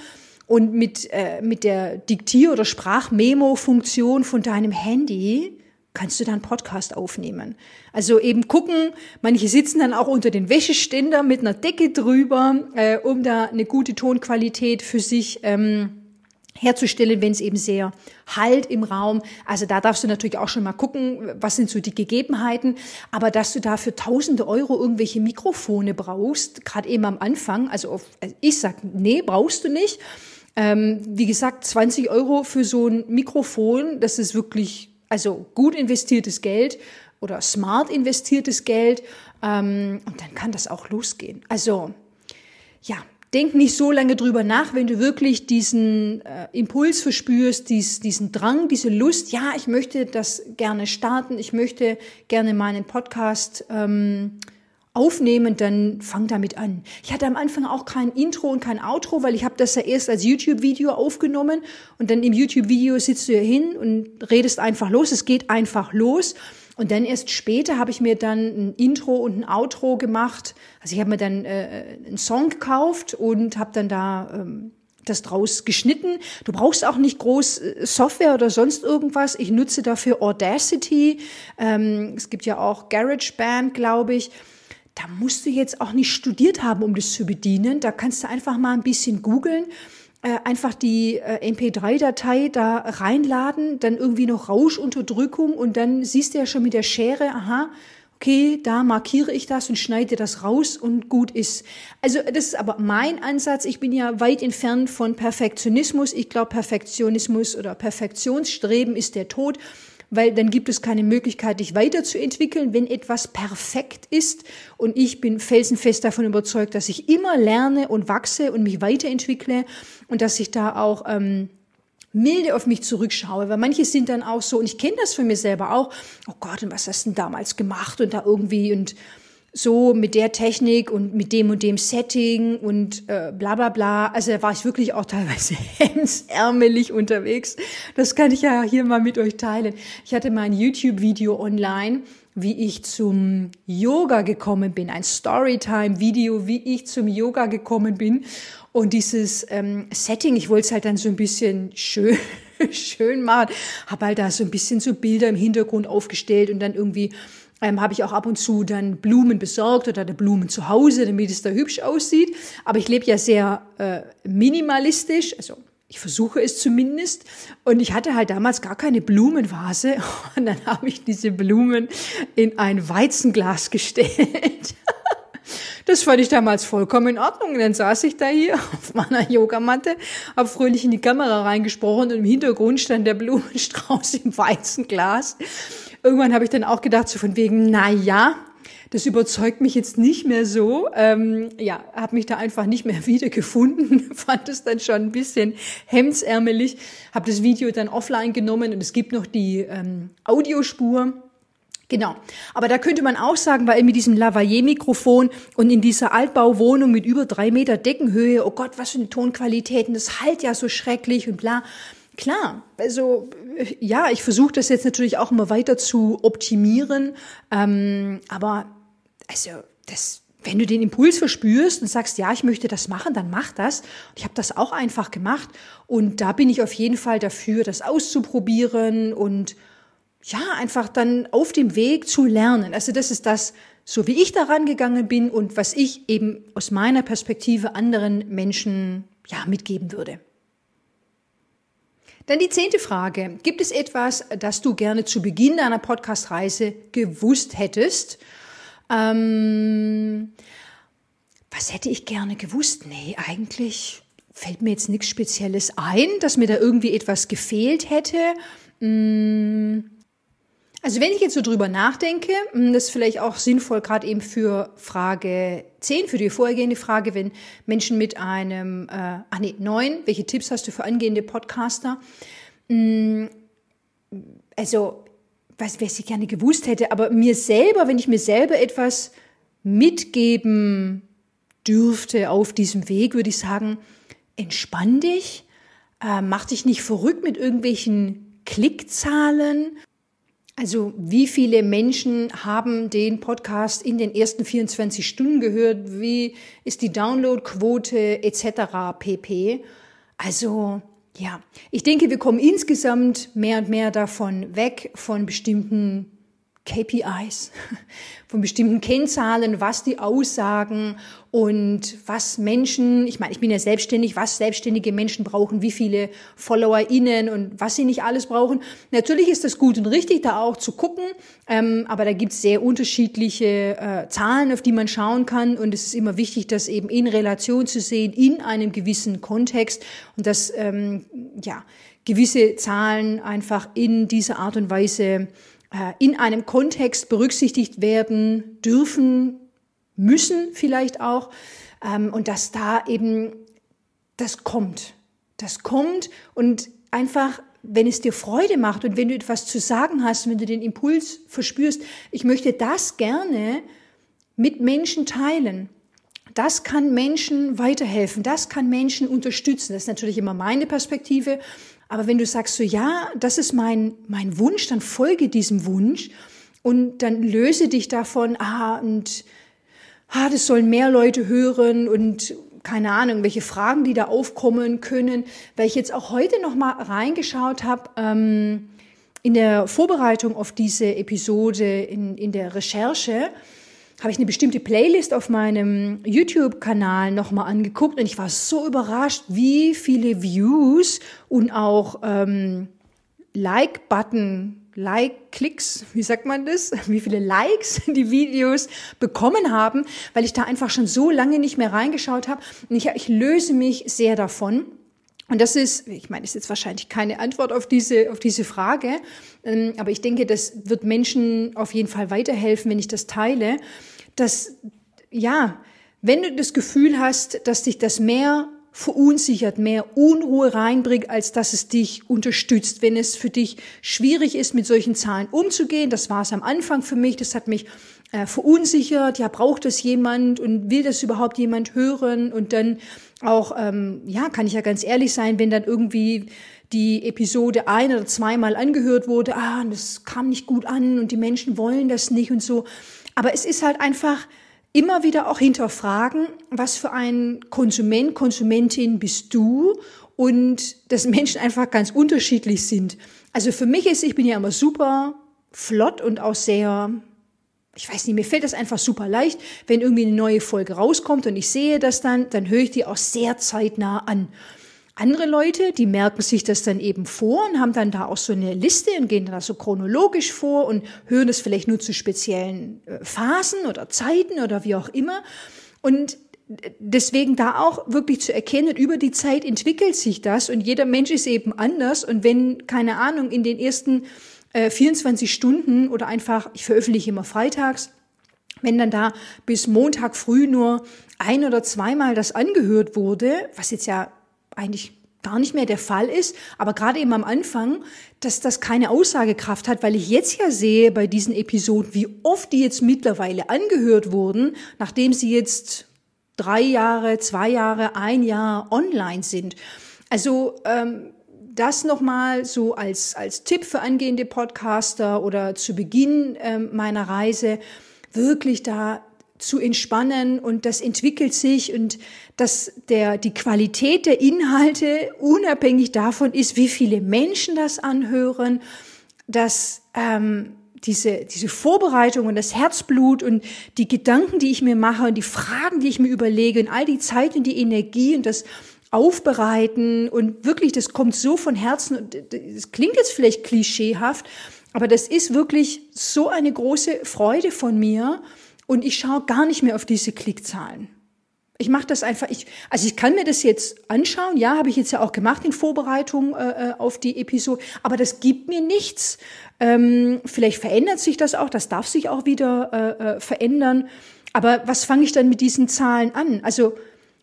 und mit, äh, mit der Diktier- oder Sprachmemo-Funktion von deinem Handy kannst du da einen Podcast aufnehmen. Also eben gucken, manche sitzen dann auch unter den Wäscheständer mit einer Decke drüber, äh, um da eine gute Tonqualität für sich ähm, herzustellen, wenn es eben sehr halt im Raum. Also da darfst du natürlich auch schon mal gucken, was sind so die Gegebenheiten. Aber dass du dafür tausende Euro irgendwelche Mikrofone brauchst, gerade eben am Anfang, also auf, also ich sag, nee, brauchst du nicht. Ähm, wie gesagt, 20 Euro für so ein Mikrofon, das ist wirklich also gut investiertes Geld oder smart investiertes Geld ähm, und dann kann das auch losgehen. Also ja, denk nicht so lange drüber nach, wenn du wirklich diesen äh, Impuls verspürst, dies, diesen Drang, diese Lust, ja, ich möchte das gerne starten, ich möchte gerne meinen Podcast ähm, aufnehmen, dann fang damit an. Ich hatte am Anfang auch kein Intro und kein Outro, weil ich habe das ja erst als YouTube-Video aufgenommen und dann im YouTube-Video sitzt du ja hin und redest einfach los. Es geht einfach los. Und dann erst später habe ich mir dann ein Intro und ein Outro gemacht. Also ich habe mir dann äh, einen Song gekauft und habe dann da ähm, das draus geschnitten. Du brauchst auch nicht groß äh, Software oder sonst irgendwas. Ich nutze dafür Audacity. Ähm, es gibt ja auch GarageBand, glaube ich da musst du jetzt auch nicht studiert haben, um das zu bedienen. Da kannst du einfach mal ein bisschen googeln, äh, einfach die äh, MP3-Datei da reinladen, dann irgendwie noch Rauschunterdrückung und dann siehst du ja schon mit der Schere, aha, okay, da markiere ich das und schneide das raus und gut ist. Also das ist aber mein Ansatz. Ich bin ja weit entfernt von Perfektionismus. Ich glaube, Perfektionismus oder Perfektionsstreben ist der Tod weil dann gibt es keine Möglichkeit, dich weiterzuentwickeln, wenn etwas perfekt ist. Und ich bin felsenfest davon überzeugt, dass ich immer lerne und wachse und mich weiterentwickle und dass ich da auch ähm, milde auf mich zurückschaue, weil manche sind dann auch so, und ich kenne das von mir selber auch, oh Gott, und was hast du denn damals gemacht und da irgendwie und so mit der Technik und mit dem und dem Setting und äh, bla bla bla. Also da war ich wirklich auch teilweise hemsärmelig unterwegs. Das kann ich ja hier mal mit euch teilen. Ich hatte mein YouTube-Video online, wie ich zum Yoga gekommen bin. Ein Storytime-Video, wie ich zum Yoga gekommen bin. Und dieses ähm, Setting, ich wollte es halt dann so ein bisschen schön schön machen. Habe halt da so ein bisschen so Bilder im Hintergrund aufgestellt und dann irgendwie ähm, habe ich auch ab und zu dann Blumen besorgt oder die Blumen zu Hause, damit es da hübsch aussieht. Aber ich lebe ja sehr äh, minimalistisch, also ich versuche es zumindest. Und ich hatte halt damals gar keine Blumenvase. Und dann habe ich diese Blumen in ein Weizenglas gestellt. Das fand ich damals vollkommen in Ordnung. Und dann saß ich da hier auf meiner Yogamatte, habe fröhlich in die Kamera reingesprochen und im Hintergrund stand der Blumenstrauß im Weizenglas irgendwann habe ich dann auch gedacht, so von wegen, na ja, das überzeugt mich jetzt nicht mehr so. Ähm, ja, habe mich da einfach nicht mehr wiedergefunden, fand es dann schon ein bisschen hemdsärmelig, habe das Video dann offline genommen und es gibt noch die ähm, Audiospur. Genau. Aber da könnte man auch sagen, weil mit diesem Lavalier-Mikrofon und in dieser Altbauwohnung mit über drei Meter Deckenhöhe, oh Gott, was für eine Tonqualität und das halt ja so schrecklich und bla. Klar, also ja, ich versuche das jetzt natürlich auch immer weiter zu optimieren. Ähm, aber also das, wenn du den Impuls verspürst und sagst, ja, ich möchte das machen, dann mach das. Ich habe das auch einfach gemacht und da bin ich auf jeden Fall dafür, das auszuprobieren und ja, einfach dann auf dem Weg zu lernen. Also das ist das, so wie ich daran gegangen bin und was ich eben aus meiner Perspektive anderen Menschen ja mitgeben würde. Dann die zehnte Frage. Gibt es etwas, das du gerne zu Beginn deiner Podcast-Reise gewusst hättest? Ähm, was hätte ich gerne gewusst? Nee, eigentlich fällt mir jetzt nichts Spezielles ein, dass mir da irgendwie etwas gefehlt hätte. Hm, also wenn ich jetzt so drüber nachdenke, hm, das ist vielleicht auch sinnvoll, gerade eben für Frage 10, für die vorhergehende Frage, wenn Menschen mit einem, äh, ach nee, 9, welche Tipps hast du für angehende Podcaster? Hm, also, was, was ich gerne gewusst hätte, aber mir selber, wenn ich mir selber etwas mitgeben dürfte auf diesem Weg, würde ich sagen, entspann dich, äh, mach dich nicht verrückt mit irgendwelchen Klickzahlen also wie viele Menschen haben den Podcast in den ersten 24 Stunden gehört? Wie ist die Downloadquote etc. pp. Also ja, ich denke, wir kommen insgesamt mehr und mehr davon weg von bestimmten KPIs, von bestimmten Kennzahlen, was die aussagen und was Menschen, ich meine, ich bin ja selbstständig, was selbstständige Menschen brauchen, wie viele FollowerInnen und was sie nicht alles brauchen. Natürlich ist das gut und richtig, da auch zu gucken, ähm, aber da gibt's sehr unterschiedliche äh, Zahlen, auf die man schauen kann und es ist immer wichtig, das eben in Relation zu sehen, in einem gewissen Kontext und dass, ähm, ja, gewisse Zahlen einfach in dieser Art und Weise äh, in einem Kontext berücksichtigt werden dürfen, müssen vielleicht auch. Ähm, und dass da eben das kommt. Das kommt und einfach, wenn es dir Freude macht und wenn du etwas zu sagen hast, wenn du den Impuls verspürst, ich möchte das gerne mit Menschen teilen. Das kann Menschen weiterhelfen, das kann Menschen unterstützen. Das ist natürlich immer meine Perspektive, aber wenn du sagst so, ja, das ist mein, mein Wunsch, dann folge diesem Wunsch und dann löse dich davon, ah, und, ah, das sollen mehr Leute hören und keine Ahnung, welche Fragen, die da aufkommen können, weil ich jetzt auch heute nochmal reingeschaut habe ähm, in der Vorbereitung auf diese Episode, in, in der Recherche habe ich eine bestimmte Playlist auf meinem YouTube-Kanal nochmal angeguckt und ich war so überrascht, wie viele Views und auch ähm, Like-Button, Like-Klicks, wie sagt man das? Wie viele Likes die Videos bekommen haben, weil ich da einfach schon so lange nicht mehr reingeschaut habe. Und ich, ich löse mich sehr davon. Und das ist, ich meine, das ist jetzt wahrscheinlich keine Antwort auf diese, auf diese Frage, ähm, aber ich denke, das wird Menschen auf jeden Fall weiterhelfen, wenn ich das teile dass, ja, wenn du das Gefühl hast, dass dich das mehr verunsichert, mehr Unruhe reinbringt, als dass es dich unterstützt. Wenn es für dich schwierig ist, mit solchen Zahlen umzugehen, das war es am Anfang für mich, das hat mich äh, verunsichert, ja, braucht das jemand und will das überhaupt jemand hören? Und dann auch, ähm, ja, kann ich ja ganz ehrlich sein, wenn dann irgendwie die Episode ein oder zweimal angehört wurde, ah, das kam nicht gut an und die Menschen wollen das nicht und so aber es ist halt einfach immer wieder auch hinterfragen, was für ein Konsument, Konsumentin bist du und dass Menschen einfach ganz unterschiedlich sind. Also für mich ist, ich bin ja immer super flott und auch sehr ich weiß nicht, mir fällt das einfach super leicht, wenn irgendwie eine neue Folge rauskommt und ich sehe das dann, dann höre ich die auch sehr zeitnah an. Andere Leute, die merken sich das dann eben vor und haben dann da auch so eine Liste und gehen dann da so chronologisch vor und hören das vielleicht nur zu speziellen äh, Phasen oder Zeiten oder wie auch immer. Und äh, deswegen da auch wirklich zu erkennen, über die Zeit entwickelt sich das und jeder Mensch ist eben anders. Und wenn, keine Ahnung, in den ersten äh, 24 Stunden oder einfach, ich veröffentliche immer freitags, wenn dann da bis Montag früh nur ein oder zweimal das angehört wurde, was jetzt ja eigentlich gar nicht mehr der Fall ist, aber gerade eben am Anfang, dass das keine Aussagekraft hat, weil ich jetzt ja sehe bei diesen Episoden, wie oft die jetzt mittlerweile angehört wurden, nachdem sie jetzt drei Jahre, zwei Jahre, ein Jahr online sind. Also ähm, das nochmal so als, als Tipp für angehende Podcaster oder zu Beginn ähm, meiner Reise, wirklich da zu entspannen und das entwickelt sich und dass der, die Qualität der Inhalte unabhängig davon ist, wie viele Menschen das anhören, dass ähm, diese, diese Vorbereitung und das Herzblut und die Gedanken, die ich mir mache und die Fragen, die ich mir überlege und all die Zeit und die Energie und das Aufbereiten und wirklich, das kommt so von Herzen und äh, das klingt jetzt vielleicht klischeehaft, aber das ist wirklich so eine große Freude von mir, und ich schaue gar nicht mehr auf diese Klickzahlen. Ich mache das einfach. Ich, also ich kann mir das jetzt anschauen. Ja, habe ich jetzt ja auch gemacht in Vorbereitung äh, äh, auf die Episode. Aber das gibt mir nichts. Ähm, vielleicht verändert sich das auch. Das darf sich auch wieder äh, äh, verändern. Aber was fange ich dann mit diesen Zahlen an? Also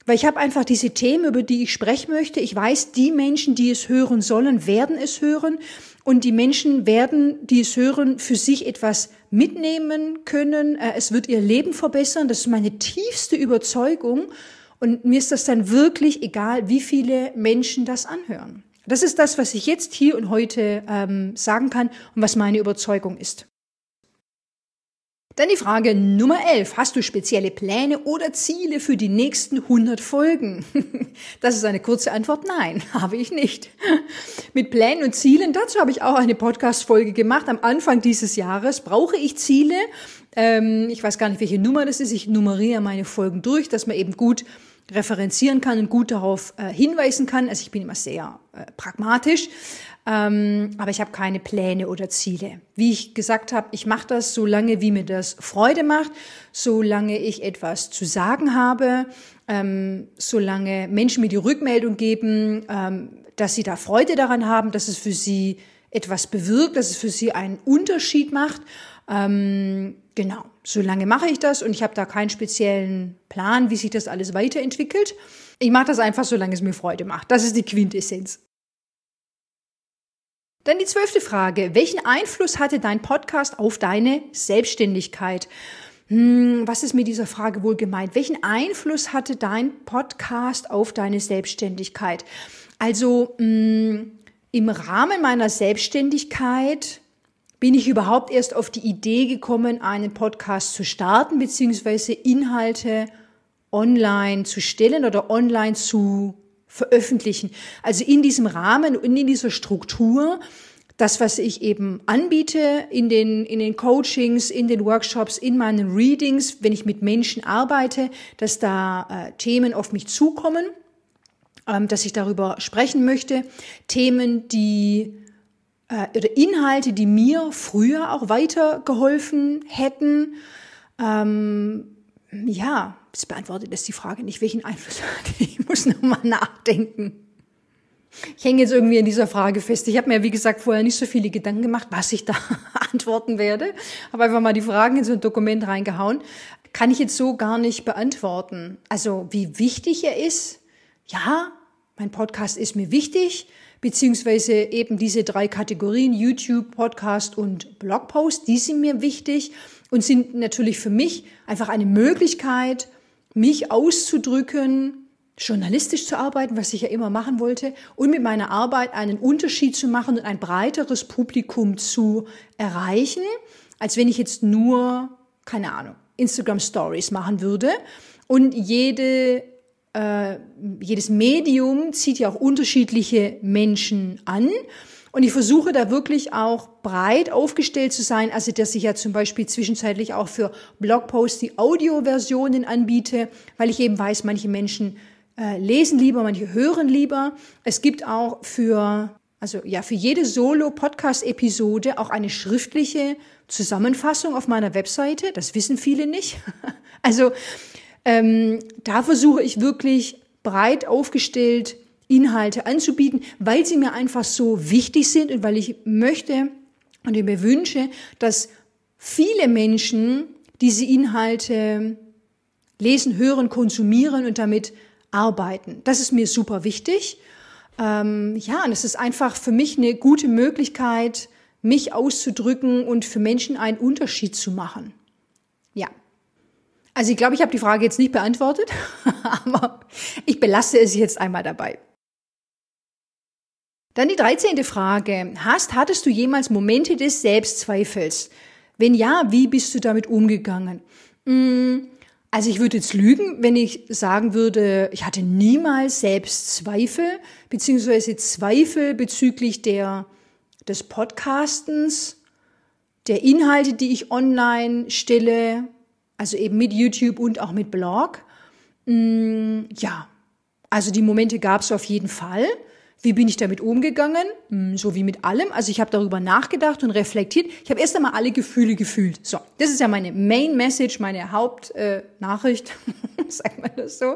weil ich habe einfach diese Themen, über die ich sprechen möchte. Ich weiß, die Menschen, die es hören sollen, werden es hören. Und die Menschen werden, die es hören, für sich etwas mitnehmen können. Äh, es wird ihr Leben verbessern. Das ist meine tiefste Überzeugung. Und mir ist das dann wirklich egal, wie viele Menschen das anhören. Das ist das, was ich jetzt hier und heute ähm, sagen kann und was meine Überzeugung ist. Dann die Frage Nummer 11. Hast du spezielle Pläne oder Ziele für die nächsten 100 Folgen? Das ist eine kurze Antwort. Nein, habe ich nicht. Mit Plänen und Zielen, dazu habe ich auch eine Podcast-Folge gemacht. Am Anfang dieses Jahres brauche ich Ziele. Ähm, ich weiß gar nicht, welche Nummer das ist. Ich nummeriere meine Folgen durch, dass man eben gut referenzieren kann und gut darauf äh, hinweisen kann. Also ich bin immer sehr äh, pragmatisch. Ähm, aber ich habe keine Pläne oder Ziele. Wie ich gesagt habe, ich mache das so lange, wie mir das Freude macht, solange ich etwas zu sagen habe, ähm, solange Menschen mir die Rückmeldung geben, ähm, dass sie da Freude daran haben, dass es für sie etwas bewirkt, dass es für sie einen Unterschied macht. Ähm, genau, solange mache ich das und ich habe da keinen speziellen Plan, wie sich das alles weiterentwickelt. Ich mache das einfach, solange es mir Freude macht. Das ist die Quintessenz. Dann die zwölfte Frage. Welchen Einfluss hatte dein Podcast auf deine Selbstständigkeit? Hm, was ist mit dieser Frage wohl gemeint? Welchen Einfluss hatte dein Podcast auf deine Selbstständigkeit? Also hm, im Rahmen meiner Selbstständigkeit bin ich überhaupt erst auf die Idee gekommen, einen Podcast zu starten, beziehungsweise Inhalte online zu stellen oder online zu veröffentlichen. Also in diesem Rahmen und in dieser Struktur, das, was ich eben anbiete in den, in den Coachings, in den Workshops, in meinen Readings, wenn ich mit Menschen arbeite, dass da äh, Themen auf mich zukommen, ähm, dass ich darüber sprechen möchte. Themen, die äh, oder Inhalte, die mir früher auch weitergeholfen hätten. Ähm, ja, es beantwortet jetzt die Frage nicht, welchen Einfluss hat. Ich muss nochmal nachdenken. Ich hänge jetzt irgendwie an dieser Frage fest. Ich habe mir, wie gesagt, vorher nicht so viele Gedanken gemacht, was ich da antworten werde. Habe einfach mal die Fragen in so ein Dokument reingehauen. Kann ich jetzt so gar nicht beantworten. Also, wie wichtig er ist? Ja, mein Podcast ist mir wichtig, beziehungsweise eben diese drei Kategorien, YouTube, Podcast und Blogpost, die sind mir wichtig und sind natürlich für mich einfach eine Möglichkeit, mich auszudrücken, journalistisch zu arbeiten, was ich ja immer machen wollte, und mit meiner Arbeit einen Unterschied zu machen und ein breiteres Publikum zu erreichen, als wenn ich jetzt nur, keine Ahnung, Instagram Stories machen würde. Und jede, äh, jedes Medium zieht ja auch unterschiedliche Menschen an. Und ich versuche da wirklich auch breit aufgestellt zu sein, also dass ich ja zum Beispiel zwischenzeitlich auch für Blogposts die Audioversionen anbiete, weil ich eben weiß, manche Menschen äh, lesen lieber, manche hören lieber. Es gibt auch für also ja, für jede Solo-Podcast-Episode auch eine schriftliche Zusammenfassung auf meiner Webseite. Das wissen viele nicht. Also ähm, da versuche ich wirklich breit aufgestellt Inhalte anzubieten, weil sie mir einfach so wichtig sind und weil ich möchte und ich mir wünsche, dass viele Menschen diese Inhalte lesen, hören, konsumieren und damit arbeiten. Das ist mir super wichtig. Ähm, ja, und es ist einfach für mich eine gute Möglichkeit, mich auszudrücken und für Menschen einen Unterschied zu machen. Ja. Also ich glaube, ich habe die Frage jetzt nicht beantwortet, aber ich belasse es jetzt einmal dabei. Dann die 13. Frage. Hast, hattest du jemals Momente des Selbstzweifels? Wenn ja, wie bist du damit umgegangen? Mm, also ich würde jetzt lügen, wenn ich sagen würde, ich hatte niemals Selbstzweifel, beziehungsweise Zweifel bezüglich der, des Podcastens, der Inhalte, die ich online stelle, also eben mit YouTube und auch mit Blog. Mm, ja, also die Momente gab es auf jeden Fall. Wie bin ich damit umgegangen? Hm, so wie mit allem. Also ich habe darüber nachgedacht und reflektiert. Ich habe erst einmal alle Gefühle gefühlt. So, das ist ja meine Main Message, meine Hauptnachricht, äh, sagt man das so.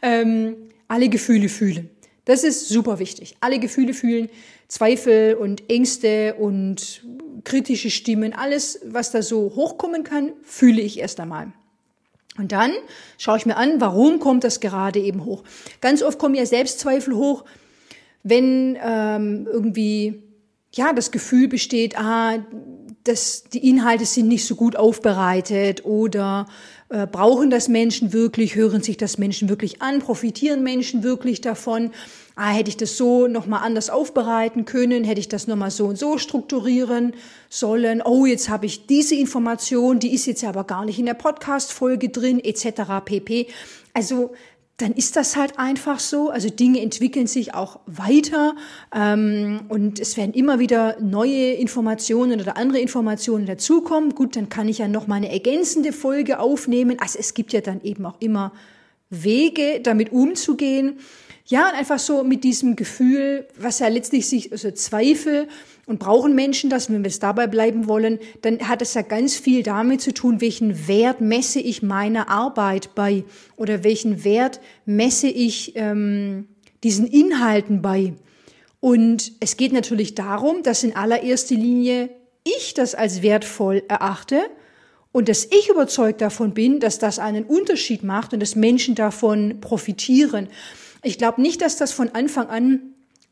Ähm, alle Gefühle fühlen. Das ist super wichtig. Alle Gefühle fühlen, Zweifel und Ängste und kritische Stimmen, alles, was da so hochkommen kann, fühle ich erst einmal. Und dann schaue ich mir an, warum kommt das gerade eben hoch. Ganz oft kommen ja Selbstzweifel hoch wenn ähm, irgendwie ja das Gefühl besteht, ah, dass die Inhalte sind nicht so gut aufbereitet oder äh, brauchen das Menschen wirklich, hören sich das Menschen wirklich an, profitieren Menschen wirklich davon? Ah, hätte ich das so nochmal anders aufbereiten können, hätte ich das nochmal so und so strukturieren sollen, oh, jetzt habe ich diese Information, die ist jetzt aber gar nicht in der Podcast-Folge drin, etc. pp. Also dann ist das halt einfach so. Also Dinge entwickeln sich auch weiter ähm, und es werden immer wieder neue Informationen oder andere Informationen dazukommen. Gut, dann kann ich ja noch mal eine ergänzende Folge aufnehmen. Also es gibt ja dann eben auch immer Wege, damit umzugehen. Ja, und einfach so mit diesem Gefühl, was ja letztlich sich, also Zweifel, und brauchen Menschen das, wenn wir es dabei bleiben wollen, dann hat es ja ganz viel damit zu tun, welchen Wert messe ich meiner Arbeit bei oder welchen Wert messe ich ähm, diesen Inhalten bei. Und es geht natürlich darum, dass in allererster Linie ich das als wertvoll erachte und dass ich überzeugt davon bin, dass das einen Unterschied macht und dass Menschen davon profitieren. Ich glaube nicht, dass das von Anfang an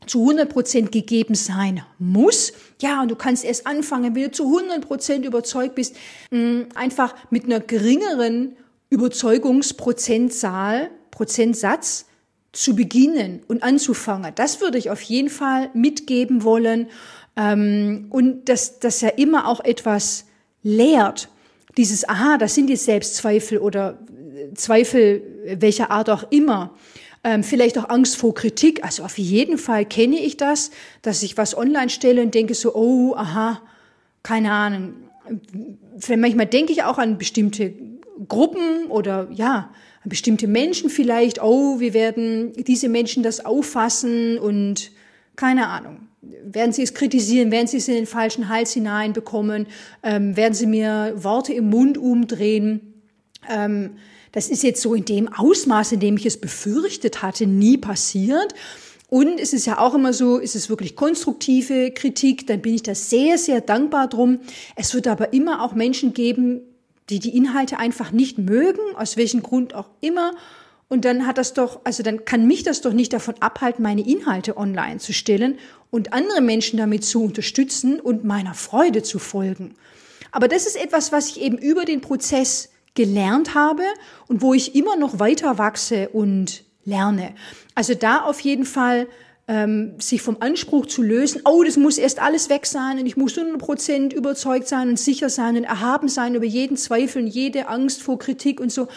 zu 100 Prozent gegeben sein muss. Ja, und du kannst erst anfangen, wenn du zu 100 Prozent überzeugt bist, mm, einfach mit einer geringeren Überzeugungsprozentzahl, Prozentsatz zu beginnen und anzufangen. Das würde ich auf jeden Fall mitgeben wollen. Ähm, und dass das ja immer auch etwas lehrt. Dieses, aha, das sind jetzt Selbstzweifel oder äh, Zweifel welcher Art auch immer ähm, vielleicht auch Angst vor Kritik. Also auf jeden Fall kenne ich das, dass ich was online stelle und denke so, oh, aha, keine Ahnung. Manchmal denke ich auch an bestimmte Gruppen oder ja, an bestimmte Menschen vielleicht, oh, wir werden diese Menschen das auffassen und keine Ahnung. Werden sie es kritisieren? Werden sie es in den falschen Hals hineinbekommen? Ähm, werden sie mir Worte im Mund umdrehen? Ähm, das ist jetzt so in dem Ausmaß, in dem ich es befürchtet hatte, nie passiert. Und es ist ja auch immer so, ist es wirklich konstruktive Kritik, dann bin ich da sehr, sehr dankbar drum. Es wird aber immer auch Menschen geben, die die Inhalte einfach nicht mögen, aus welchem Grund auch immer. Und dann hat das doch, also dann kann mich das doch nicht davon abhalten, meine Inhalte online zu stellen und andere Menschen damit zu unterstützen und meiner Freude zu folgen. Aber das ist etwas, was ich eben über den Prozess gelernt habe und wo ich immer noch weiter wachse und lerne. Also da auf jeden Fall ähm, sich vom Anspruch zu lösen, oh, das muss erst alles weg sein und ich muss 100% überzeugt sein und sicher sein und erhaben sein über jeden Zweifel und jede Angst vor Kritik und so.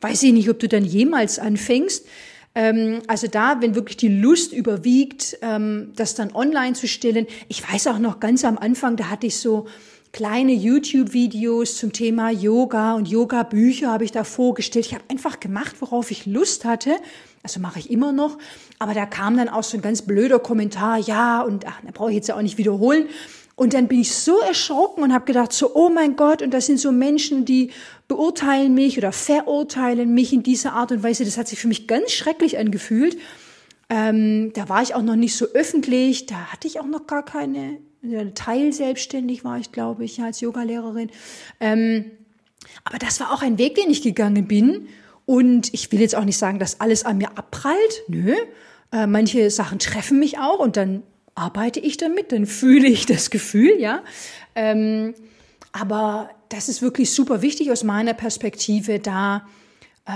Weiß ich nicht, ob du dann jemals anfängst. Ähm, also da, wenn wirklich die Lust überwiegt, ähm, das dann online zu stellen. Ich weiß auch noch ganz am Anfang, da hatte ich so, kleine YouTube-Videos zum Thema Yoga und Yoga-Bücher habe ich da vorgestellt. Ich habe einfach gemacht, worauf ich Lust hatte. Also mache ich immer noch. Aber da kam dann auch so ein ganz blöder Kommentar. Ja, und ach, da brauche ich jetzt ja auch nicht wiederholen. Und dann bin ich so erschrocken und habe gedacht, so, oh mein Gott, und das sind so Menschen, die beurteilen mich oder verurteilen mich in dieser Art und Weise. Das hat sich für mich ganz schrecklich angefühlt. Ähm, da war ich auch noch nicht so öffentlich, da hatte ich auch noch gar keine äh, teilselbstständig war ich, glaube ich, als Yogalehrerin. Ähm, aber das war auch ein Weg, den ich gegangen bin. Und ich will jetzt auch nicht sagen, dass alles an mir abprallt. Nö. Äh, manche Sachen treffen mich auch und dann arbeite ich damit, dann fühle ich das Gefühl, ja. Ähm, aber das ist wirklich super wichtig aus meiner Perspektive, da äh,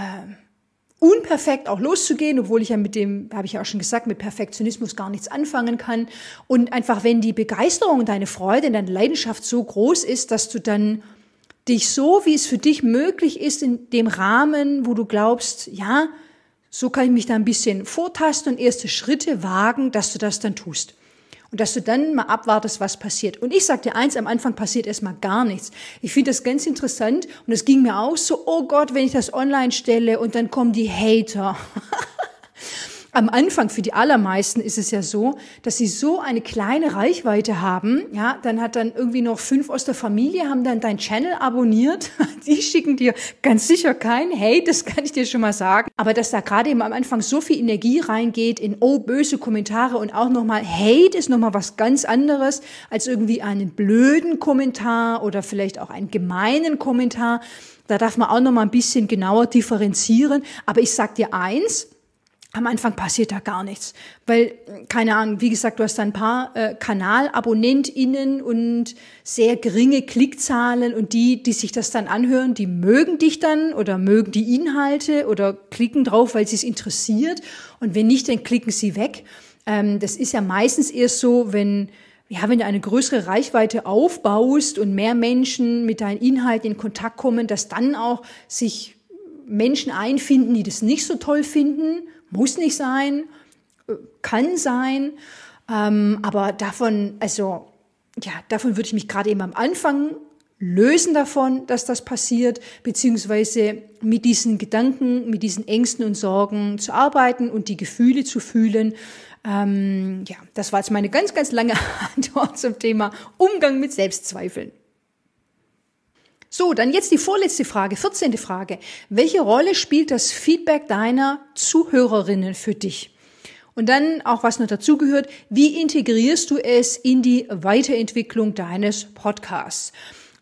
unperfekt auch loszugehen, obwohl ich ja mit dem, habe ich ja auch schon gesagt, mit Perfektionismus gar nichts anfangen kann. Und einfach, wenn die Begeisterung, und deine Freude, und deine Leidenschaft so groß ist, dass du dann dich so, wie es für dich möglich ist, in dem Rahmen, wo du glaubst, ja, so kann ich mich da ein bisschen vortasten und erste Schritte wagen, dass du das dann tust. Und dass du dann mal abwartest, was passiert. Und ich sag dir eins, am Anfang passiert erstmal gar nichts. Ich finde das ganz interessant und es ging mir auch so, oh Gott, wenn ich das online stelle und dann kommen die Hater. am Anfang für die allermeisten ist es ja so, dass sie so eine kleine Reichweite haben, ja, dann hat dann irgendwie noch fünf aus der Familie haben dann deinen Channel abonniert. Die schicken dir ganz sicher kein Hey, das kann ich dir schon mal sagen. Aber dass da gerade eben am Anfang so viel Energie reingeht in oh böse Kommentare und auch nochmal Hate ist nochmal was ganz anderes als irgendwie einen blöden Kommentar oder vielleicht auch einen gemeinen Kommentar. Da darf man auch nochmal ein bisschen genauer differenzieren. Aber ich sag dir eins, am Anfang passiert da gar nichts. Weil, keine Ahnung, wie gesagt, du hast da ein paar äh, KanalabonnentInnen und sehr geringe Klickzahlen und die, die sich das dann anhören, die mögen dich dann oder mögen die Inhalte oder klicken drauf, weil sie es interessiert. Und wenn nicht, dann klicken sie weg. Ähm, das ist ja meistens erst so, wenn, ja, wenn du eine größere Reichweite aufbaust und mehr Menschen mit deinen Inhalten in Kontakt kommen, dass dann auch sich Menschen einfinden, die das nicht so toll finden muss nicht sein, äh, kann sein, ähm, aber davon, also ja, davon würde ich mich gerade eben am Anfang lösen davon, dass das passiert, beziehungsweise mit diesen Gedanken, mit diesen Ängsten und Sorgen zu arbeiten und die Gefühle zu fühlen. Ähm, ja, das war jetzt meine ganz, ganz lange Antwort zum Thema Umgang mit Selbstzweifeln. So, dann jetzt die vorletzte Frage, 14. Frage. Welche Rolle spielt das Feedback deiner Zuhörerinnen für dich? Und dann auch was noch dazugehört, wie integrierst du es in die Weiterentwicklung deines Podcasts?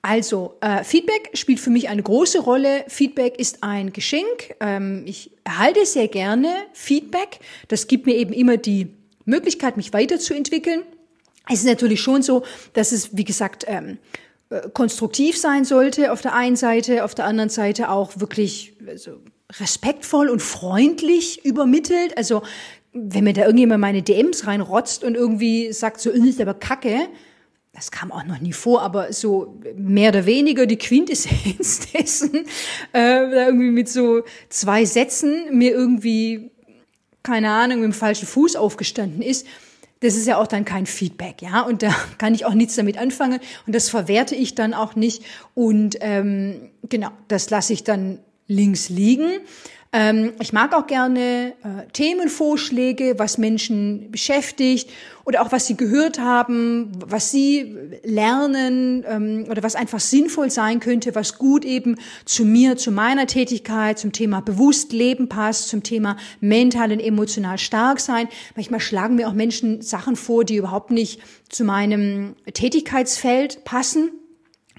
Also, äh, Feedback spielt für mich eine große Rolle. Feedback ist ein Geschenk. Ähm, ich erhalte sehr gerne Feedback. Das gibt mir eben immer die Möglichkeit, mich weiterzuentwickeln. Es ist natürlich schon so, dass es, wie gesagt, ähm, äh, konstruktiv sein sollte auf der einen Seite, auf der anderen Seite auch wirklich also respektvoll und freundlich übermittelt. Also wenn mir da irgendjemand meine DMs reinrotzt und irgendwie sagt, so äh, ist aber Kacke, das kam auch noch nie vor, aber so mehr oder weniger die Quintessenz dessen, äh, irgendwie mit so zwei Sätzen mir irgendwie, keine Ahnung, mit dem falschen Fuß aufgestanden ist, das ist ja auch dann kein Feedback, ja. Und da kann ich auch nichts damit anfangen und das verwerte ich dann auch nicht. Und ähm, genau, das lasse ich dann links liegen. Ähm, ich mag auch gerne äh, Themenvorschläge, was Menschen beschäftigt oder auch was sie gehört haben, was sie lernen ähm, oder was einfach sinnvoll sein könnte, was gut eben zu mir, zu meiner Tätigkeit, zum Thema bewusst leben passt, zum Thema mental und emotional stark sein. Manchmal schlagen mir auch Menschen Sachen vor, die überhaupt nicht zu meinem Tätigkeitsfeld passen.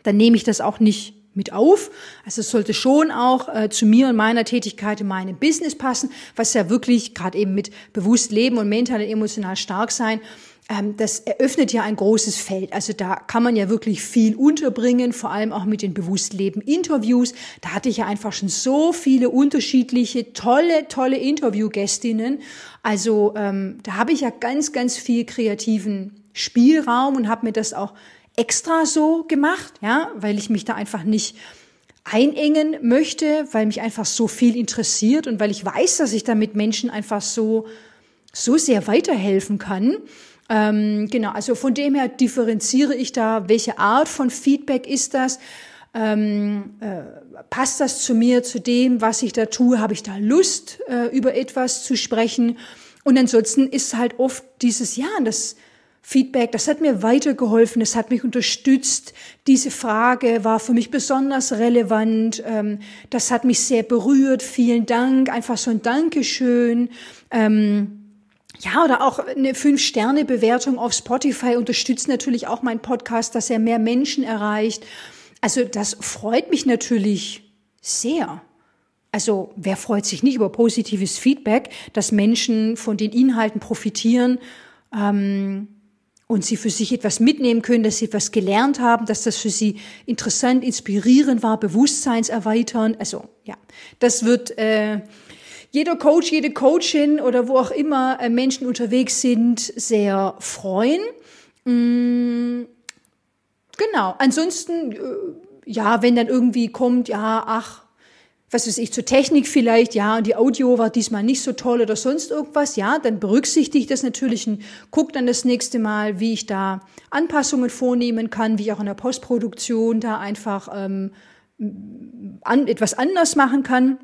Dann nehme ich das auch nicht mit auf. Also es sollte schon auch äh, zu mir und meiner Tätigkeit in meinem Business passen, was ja wirklich gerade eben mit bewusst leben und mental und emotional stark sein, ähm, das eröffnet ja ein großes Feld. Also da kann man ja wirklich viel unterbringen, vor allem auch mit den bewusst leben Interviews. Da hatte ich ja einfach schon so viele unterschiedliche, tolle, tolle Interviewgästinnen. Also ähm, da habe ich ja ganz, ganz viel kreativen Spielraum und habe mir das auch extra so gemacht, ja, weil ich mich da einfach nicht einengen möchte, weil mich einfach so viel interessiert und weil ich weiß, dass ich damit Menschen einfach so, so sehr weiterhelfen kann. Ähm, genau, also von dem her differenziere ich da, welche Art von Feedback ist das? Ähm, äh, passt das zu mir, zu dem, was ich da tue? Habe ich da Lust, äh, über etwas zu sprechen? Und ansonsten ist halt oft dieses, ja, das, Feedback, das hat mir weitergeholfen, das hat mich unterstützt. Diese Frage war für mich besonders relevant, ähm, das hat mich sehr berührt. Vielen Dank, einfach so ein Dankeschön. Ähm, ja, oder auch eine Fünf-Sterne-Bewertung auf Spotify unterstützt natürlich auch meinen Podcast, dass er mehr Menschen erreicht. Also das freut mich natürlich sehr. Also wer freut sich nicht über positives Feedback, dass Menschen von den Inhalten profitieren? Ähm, und sie für sich etwas mitnehmen können, dass sie etwas gelernt haben, dass das für sie interessant, inspirierend war, Bewusstseinserweitern. Also ja, das wird äh, jeder Coach, jede Coachin oder wo auch immer äh, Menschen unterwegs sind, sehr freuen. Mm, genau. Ansonsten, äh, ja, wenn dann irgendwie kommt, ja, ach, was weiß ich, zur Technik vielleicht, ja, und die Audio war diesmal nicht so toll oder sonst irgendwas, ja, dann berücksichtige ich das natürlich und gucke dann das nächste Mal, wie ich da Anpassungen vornehmen kann, wie ich auch in der Postproduktion da einfach ähm, an, etwas anders machen kann.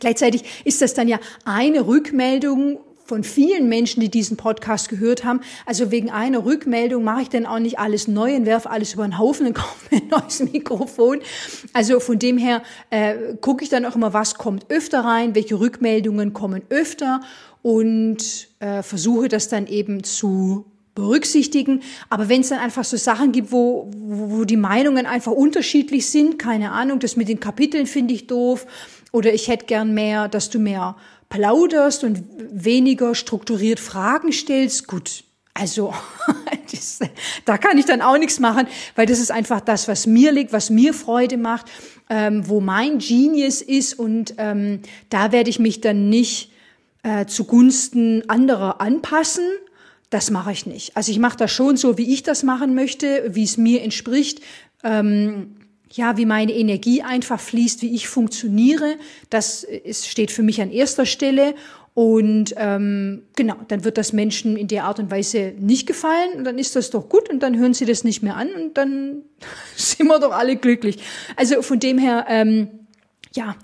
Gleichzeitig ist das dann ja eine Rückmeldung von vielen Menschen, die diesen Podcast gehört haben. Also wegen einer Rückmeldung mache ich dann auch nicht alles neu und werfe alles über den Haufen und kaufe mir ein neues Mikrofon. Also von dem her äh, gucke ich dann auch immer, was kommt öfter rein, welche Rückmeldungen kommen öfter und äh, versuche das dann eben zu berücksichtigen. Aber wenn es dann einfach so Sachen gibt, wo, wo, wo die Meinungen einfach unterschiedlich sind, keine Ahnung, das mit den Kapiteln finde ich doof oder ich hätte gern mehr, dass du mehr plauderst und weniger strukturiert Fragen stellst, gut. Also, das, da kann ich dann auch nichts machen, weil das ist einfach das, was mir liegt, was mir Freude macht, ähm, wo mein Genius ist und ähm, da werde ich mich dann nicht äh, zugunsten anderer anpassen. Das mache ich nicht. Also ich mache das schon so, wie ich das machen möchte, wie es mir entspricht. Ähm, ja, wie meine Energie einfach fließt, wie ich funktioniere. Das ist, äh, steht für mich an erster Stelle. Und ähm, genau, dann wird das Menschen in der Art und Weise nicht gefallen und dann ist das doch gut und dann hören sie das nicht mehr an und dann sind wir doch alle glücklich. Also von dem her, ähm, ja,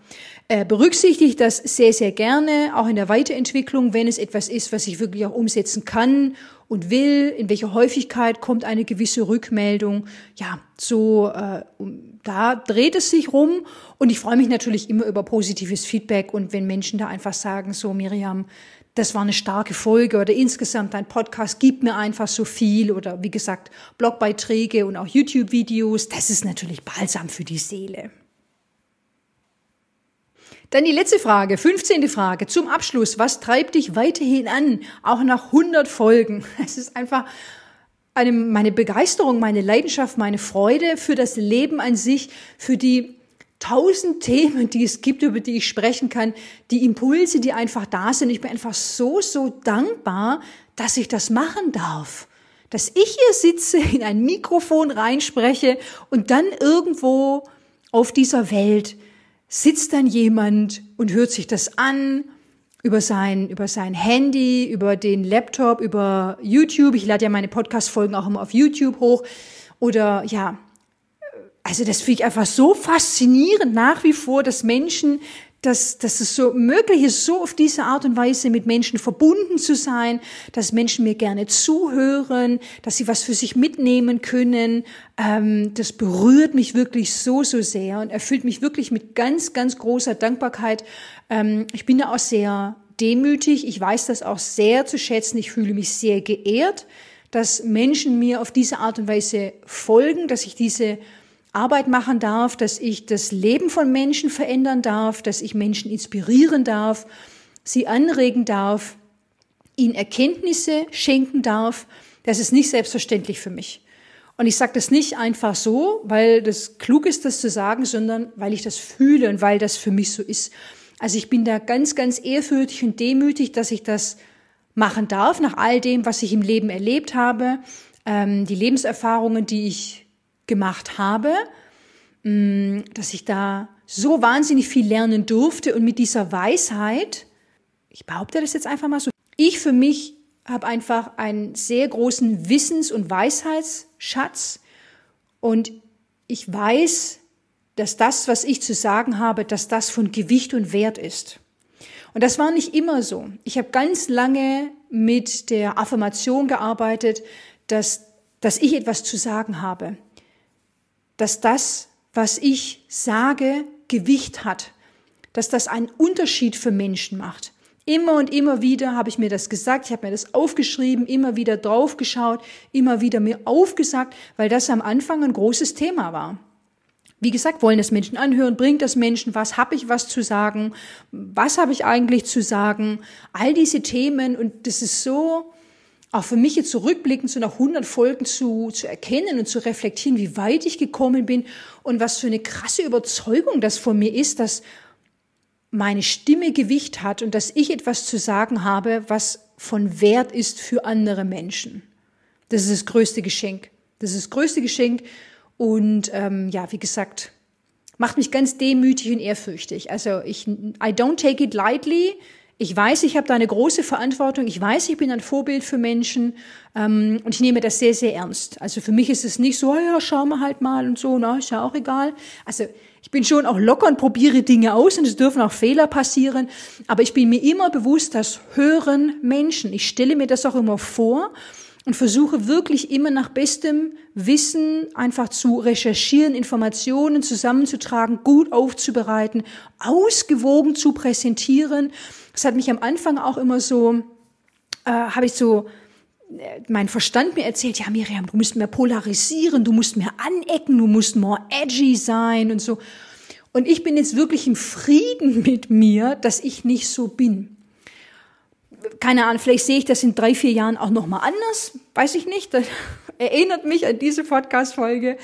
äh, berücksichtige ich das sehr, sehr gerne, auch in der Weiterentwicklung, wenn es etwas ist, was ich wirklich auch umsetzen kann und will, in welcher Häufigkeit kommt eine gewisse Rückmeldung. Ja, so äh, um, da dreht es sich rum und ich freue mich natürlich immer über positives Feedback und wenn Menschen da einfach sagen, so Miriam, das war eine starke Folge oder insgesamt dein Podcast gibt mir einfach so viel oder wie gesagt Blogbeiträge und auch YouTube-Videos, das ist natürlich balsam für die Seele. Dann die letzte Frage, 15. Frage zum Abschluss. Was treibt dich weiterhin an, auch nach 100 Folgen? Es ist einfach eine, meine Begeisterung, meine Leidenschaft, meine Freude für das Leben an sich, für die tausend Themen, die es gibt, über die ich sprechen kann, die Impulse, die einfach da sind. Ich bin einfach so, so dankbar, dass ich das machen darf. Dass ich hier sitze, in ein Mikrofon reinspreche und dann irgendwo auf dieser Welt sitzt dann jemand und hört sich das an über sein, über sein Handy, über den Laptop, über YouTube. Ich lade ja meine Podcast-Folgen auch immer auf YouTube hoch. Oder ja, äh, also das finde ich einfach so faszinierend nach wie vor, dass Menschen dass, dass es so möglich ist, so auf diese Art und Weise mit Menschen verbunden zu sein, dass Menschen mir gerne zuhören, dass sie was für sich mitnehmen können. Ähm, das berührt mich wirklich so, so sehr und erfüllt mich wirklich mit ganz, ganz großer Dankbarkeit. Ähm, ich bin da auch sehr demütig. Ich weiß das auch sehr zu schätzen. Ich fühle mich sehr geehrt, dass Menschen mir auf diese Art und Weise folgen, dass ich diese Arbeit machen darf, dass ich das Leben von Menschen verändern darf, dass ich Menschen inspirieren darf, sie anregen darf, ihnen Erkenntnisse schenken darf, das ist nicht selbstverständlich für mich. Und ich sage das nicht einfach so, weil das klug ist, das zu sagen, sondern weil ich das fühle und weil das für mich so ist. Also ich bin da ganz, ganz ehrfürchtig und demütig, dass ich das machen darf, nach all dem, was ich im Leben erlebt habe, ähm, die Lebenserfahrungen, die ich gemacht habe, mm, dass ich da so wahnsinnig viel lernen durfte und mit dieser Weisheit, ich behaupte das jetzt einfach mal so, ich für mich habe einfach einen sehr großen Wissens- und Weisheitsschatz und ich weiß, dass das, was ich zu sagen habe, dass das von Gewicht und Wert ist. Und das war nicht immer so. Ich habe ganz lange mit der Affirmation gearbeitet, dass, dass ich etwas zu sagen habe, dass das, was ich sage, Gewicht hat, dass das einen Unterschied für Menschen macht. Immer und immer wieder habe ich mir das gesagt, ich habe mir das aufgeschrieben, immer wieder draufgeschaut, immer wieder mir aufgesagt, weil das am Anfang ein großes Thema war. Wie gesagt, wollen das Menschen anhören, bringt das Menschen was, habe ich was zu sagen, was habe ich eigentlich zu sagen, all diese Themen und das ist so auch für mich jetzt zurückblickend so nach 100 Folgen zu, zu erkennen und zu reflektieren, wie weit ich gekommen bin und was für eine krasse Überzeugung das von mir ist, dass meine Stimme Gewicht hat und dass ich etwas zu sagen habe, was von Wert ist für andere Menschen. Das ist das größte Geschenk. Das ist das größte Geschenk. Und ähm, ja, wie gesagt, macht mich ganz demütig und ehrfürchtig. Also ich, I don't take it lightly ich weiß, ich habe da eine große Verantwortung, ich weiß, ich bin ein Vorbild für Menschen ähm, und ich nehme das sehr, sehr ernst. Also für mich ist es nicht so, ja, schauen wir halt mal und so, na, ist ja auch egal. Also ich bin schon auch locker und probiere Dinge aus und es dürfen auch Fehler passieren, aber ich bin mir immer bewusst, dass hören Menschen. Ich stelle mir das auch immer vor und versuche wirklich immer nach bestem Wissen einfach zu recherchieren, Informationen zusammenzutragen, gut aufzubereiten, ausgewogen zu präsentieren. Das hat mich am Anfang auch immer so, äh, habe ich so äh, mein Verstand mir erzählt, ja Miriam, du musst mehr polarisieren, du musst mehr anecken, du musst more edgy sein und so. Und ich bin jetzt wirklich im Frieden mit mir, dass ich nicht so bin keine Ahnung, vielleicht sehe ich das in drei, vier Jahren auch nochmal anders, weiß ich nicht. Das erinnert mich an diese Podcast-Folge.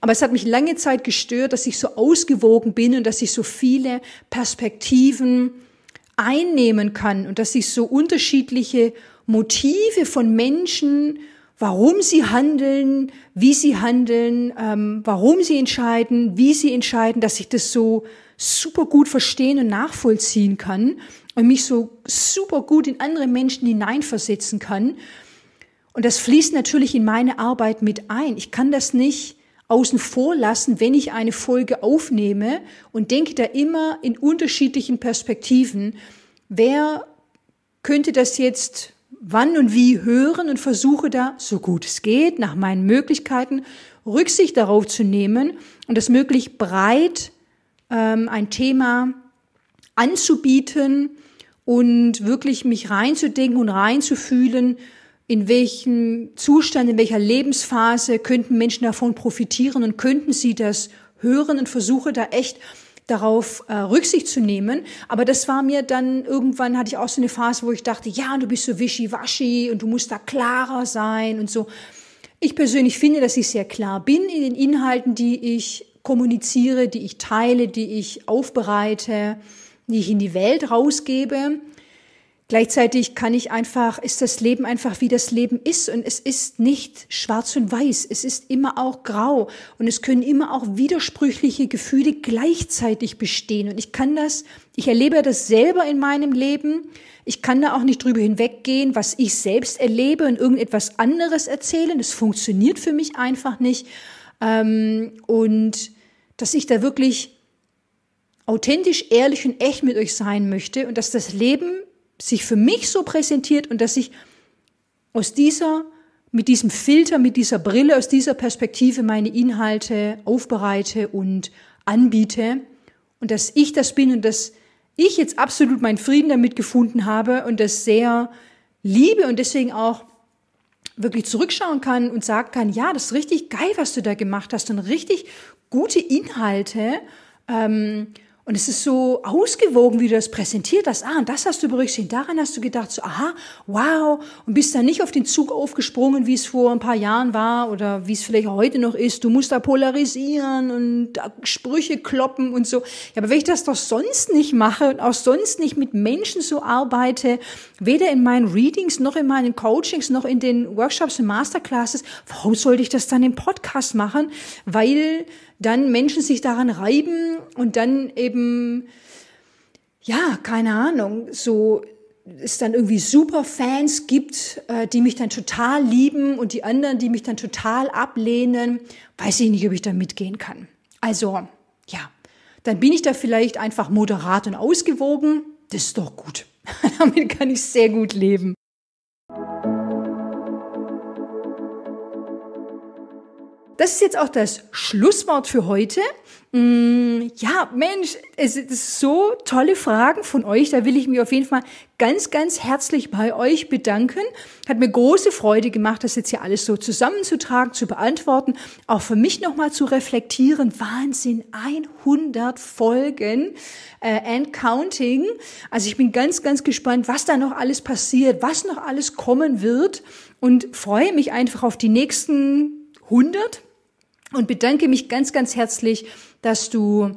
Aber es hat mich lange Zeit gestört, dass ich so ausgewogen bin und dass ich so viele Perspektiven einnehmen kann und dass ich so unterschiedliche Motive von Menschen, warum sie handeln, wie sie handeln, ähm, warum sie entscheiden, wie sie entscheiden, dass ich das so super gut verstehen und nachvollziehen kann und mich so super gut in andere Menschen hineinversetzen kann. Und das fließt natürlich in meine Arbeit mit ein. Ich kann das nicht außen vor lassen, wenn ich eine Folge aufnehme und denke da immer in unterschiedlichen Perspektiven. Wer könnte das jetzt wann und wie hören und versuche da, so gut es geht, nach meinen Möglichkeiten, Rücksicht darauf zu nehmen und das möglichst breit ähm, ein Thema anzubieten und wirklich mich reinzudenken und reinzufühlen, in welchem Zustand, in welcher Lebensphase könnten Menschen davon profitieren und könnten sie das hören und versuche da echt darauf äh, Rücksicht zu nehmen. Aber das war mir dann irgendwann hatte ich auch so eine Phase, wo ich dachte, ja, du bist so wischiwaschi und du musst da klarer sein und so. Ich persönlich finde, dass ich sehr klar bin in den Inhalten, die ich kommuniziere, die ich teile, die ich aufbereite, die ich in die Welt rausgebe. Gleichzeitig kann ich einfach, ist das Leben einfach wie das Leben ist und es ist nicht schwarz und weiß, es ist immer auch grau und es können immer auch widersprüchliche Gefühle gleichzeitig bestehen und ich kann das, ich erlebe das selber in meinem Leben, ich kann da auch nicht drüber hinweggehen, was ich selbst erlebe und irgendetwas anderes erzählen, das funktioniert für mich einfach nicht ähm, und dass ich da wirklich authentisch, ehrlich und echt mit euch sein möchte und dass das Leben sich für mich so präsentiert und dass ich aus dieser, mit diesem Filter, mit dieser Brille, aus dieser Perspektive meine Inhalte aufbereite und anbiete und dass ich das bin und dass ich jetzt absolut meinen Frieden damit gefunden habe und das sehr liebe und deswegen auch wirklich zurückschauen kann und sagen kann, ja, das ist richtig geil, was du da gemacht hast und richtig gute Inhalte. Ähm, und es ist so ausgewogen, wie du das präsentiert hast. Ah, und das hast du berücksichtigt. Daran hast du gedacht, so, aha, wow. Und bist dann nicht auf den Zug aufgesprungen, wie es vor ein paar Jahren war oder wie es vielleicht heute noch ist. Du musst da polarisieren und Sprüche kloppen und so. Ja, aber wenn ich das doch sonst nicht mache und auch sonst nicht mit Menschen so arbeite, weder in meinen Readings noch in meinen Coachings noch in den Workshops und Masterclasses, warum sollte ich das dann im Podcast machen? Weil dann Menschen sich daran reiben und dann eben, ja, keine Ahnung, so es dann irgendwie Superfans gibt, äh, die mich dann total lieben und die anderen, die mich dann total ablehnen, weiß ich nicht, ob ich da mitgehen kann. Also, ja, dann bin ich da vielleicht einfach moderat und ausgewogen. Das ist doch gut. Damit kann ich sehr gut leben. das ist jetzt auch das Schlusswort für heute. Mm, ja, Mensch, es sind so tolle Fragen von euch. Da will ich mich auf jeden Fall ganz, ganz herzlich bei euch bedanken. Hat mir große Freude gemacht, das jetzt hier alles so zusammenzutragen, zu beantworten, auch für mich nochmal zu reflektieren. Wahnsinn, 100 Folgen äh, and counting. Also ich bin ganz, ganz gespannt, was da noch alles passiert, was noch alles kommen wird und freue mich einfach auf die nächsten 100 und bedanke mich ganz, ganz herzlich, dass du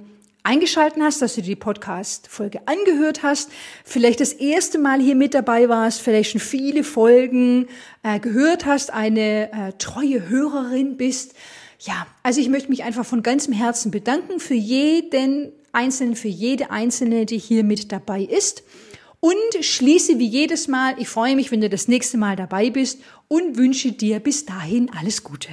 eingeschalten hast, dass du die Podcast-Folge angehört hast, vielleicht das erste Mal hier mit dabei warst, vielleicht schon viele Folgen äh, gehört hast, eine äh, treue Hörerin bist. Ja, also ich möchte mich einfach von ganzem Herzen bedanken für jeden Einzelnen, für jede Einzelne, die hier mit dabei ist. Und schließe wie jedes Mal, ich freue mich, wenn du das nächste Mal dabei bist und wünsche dir bis dahin alles Gute.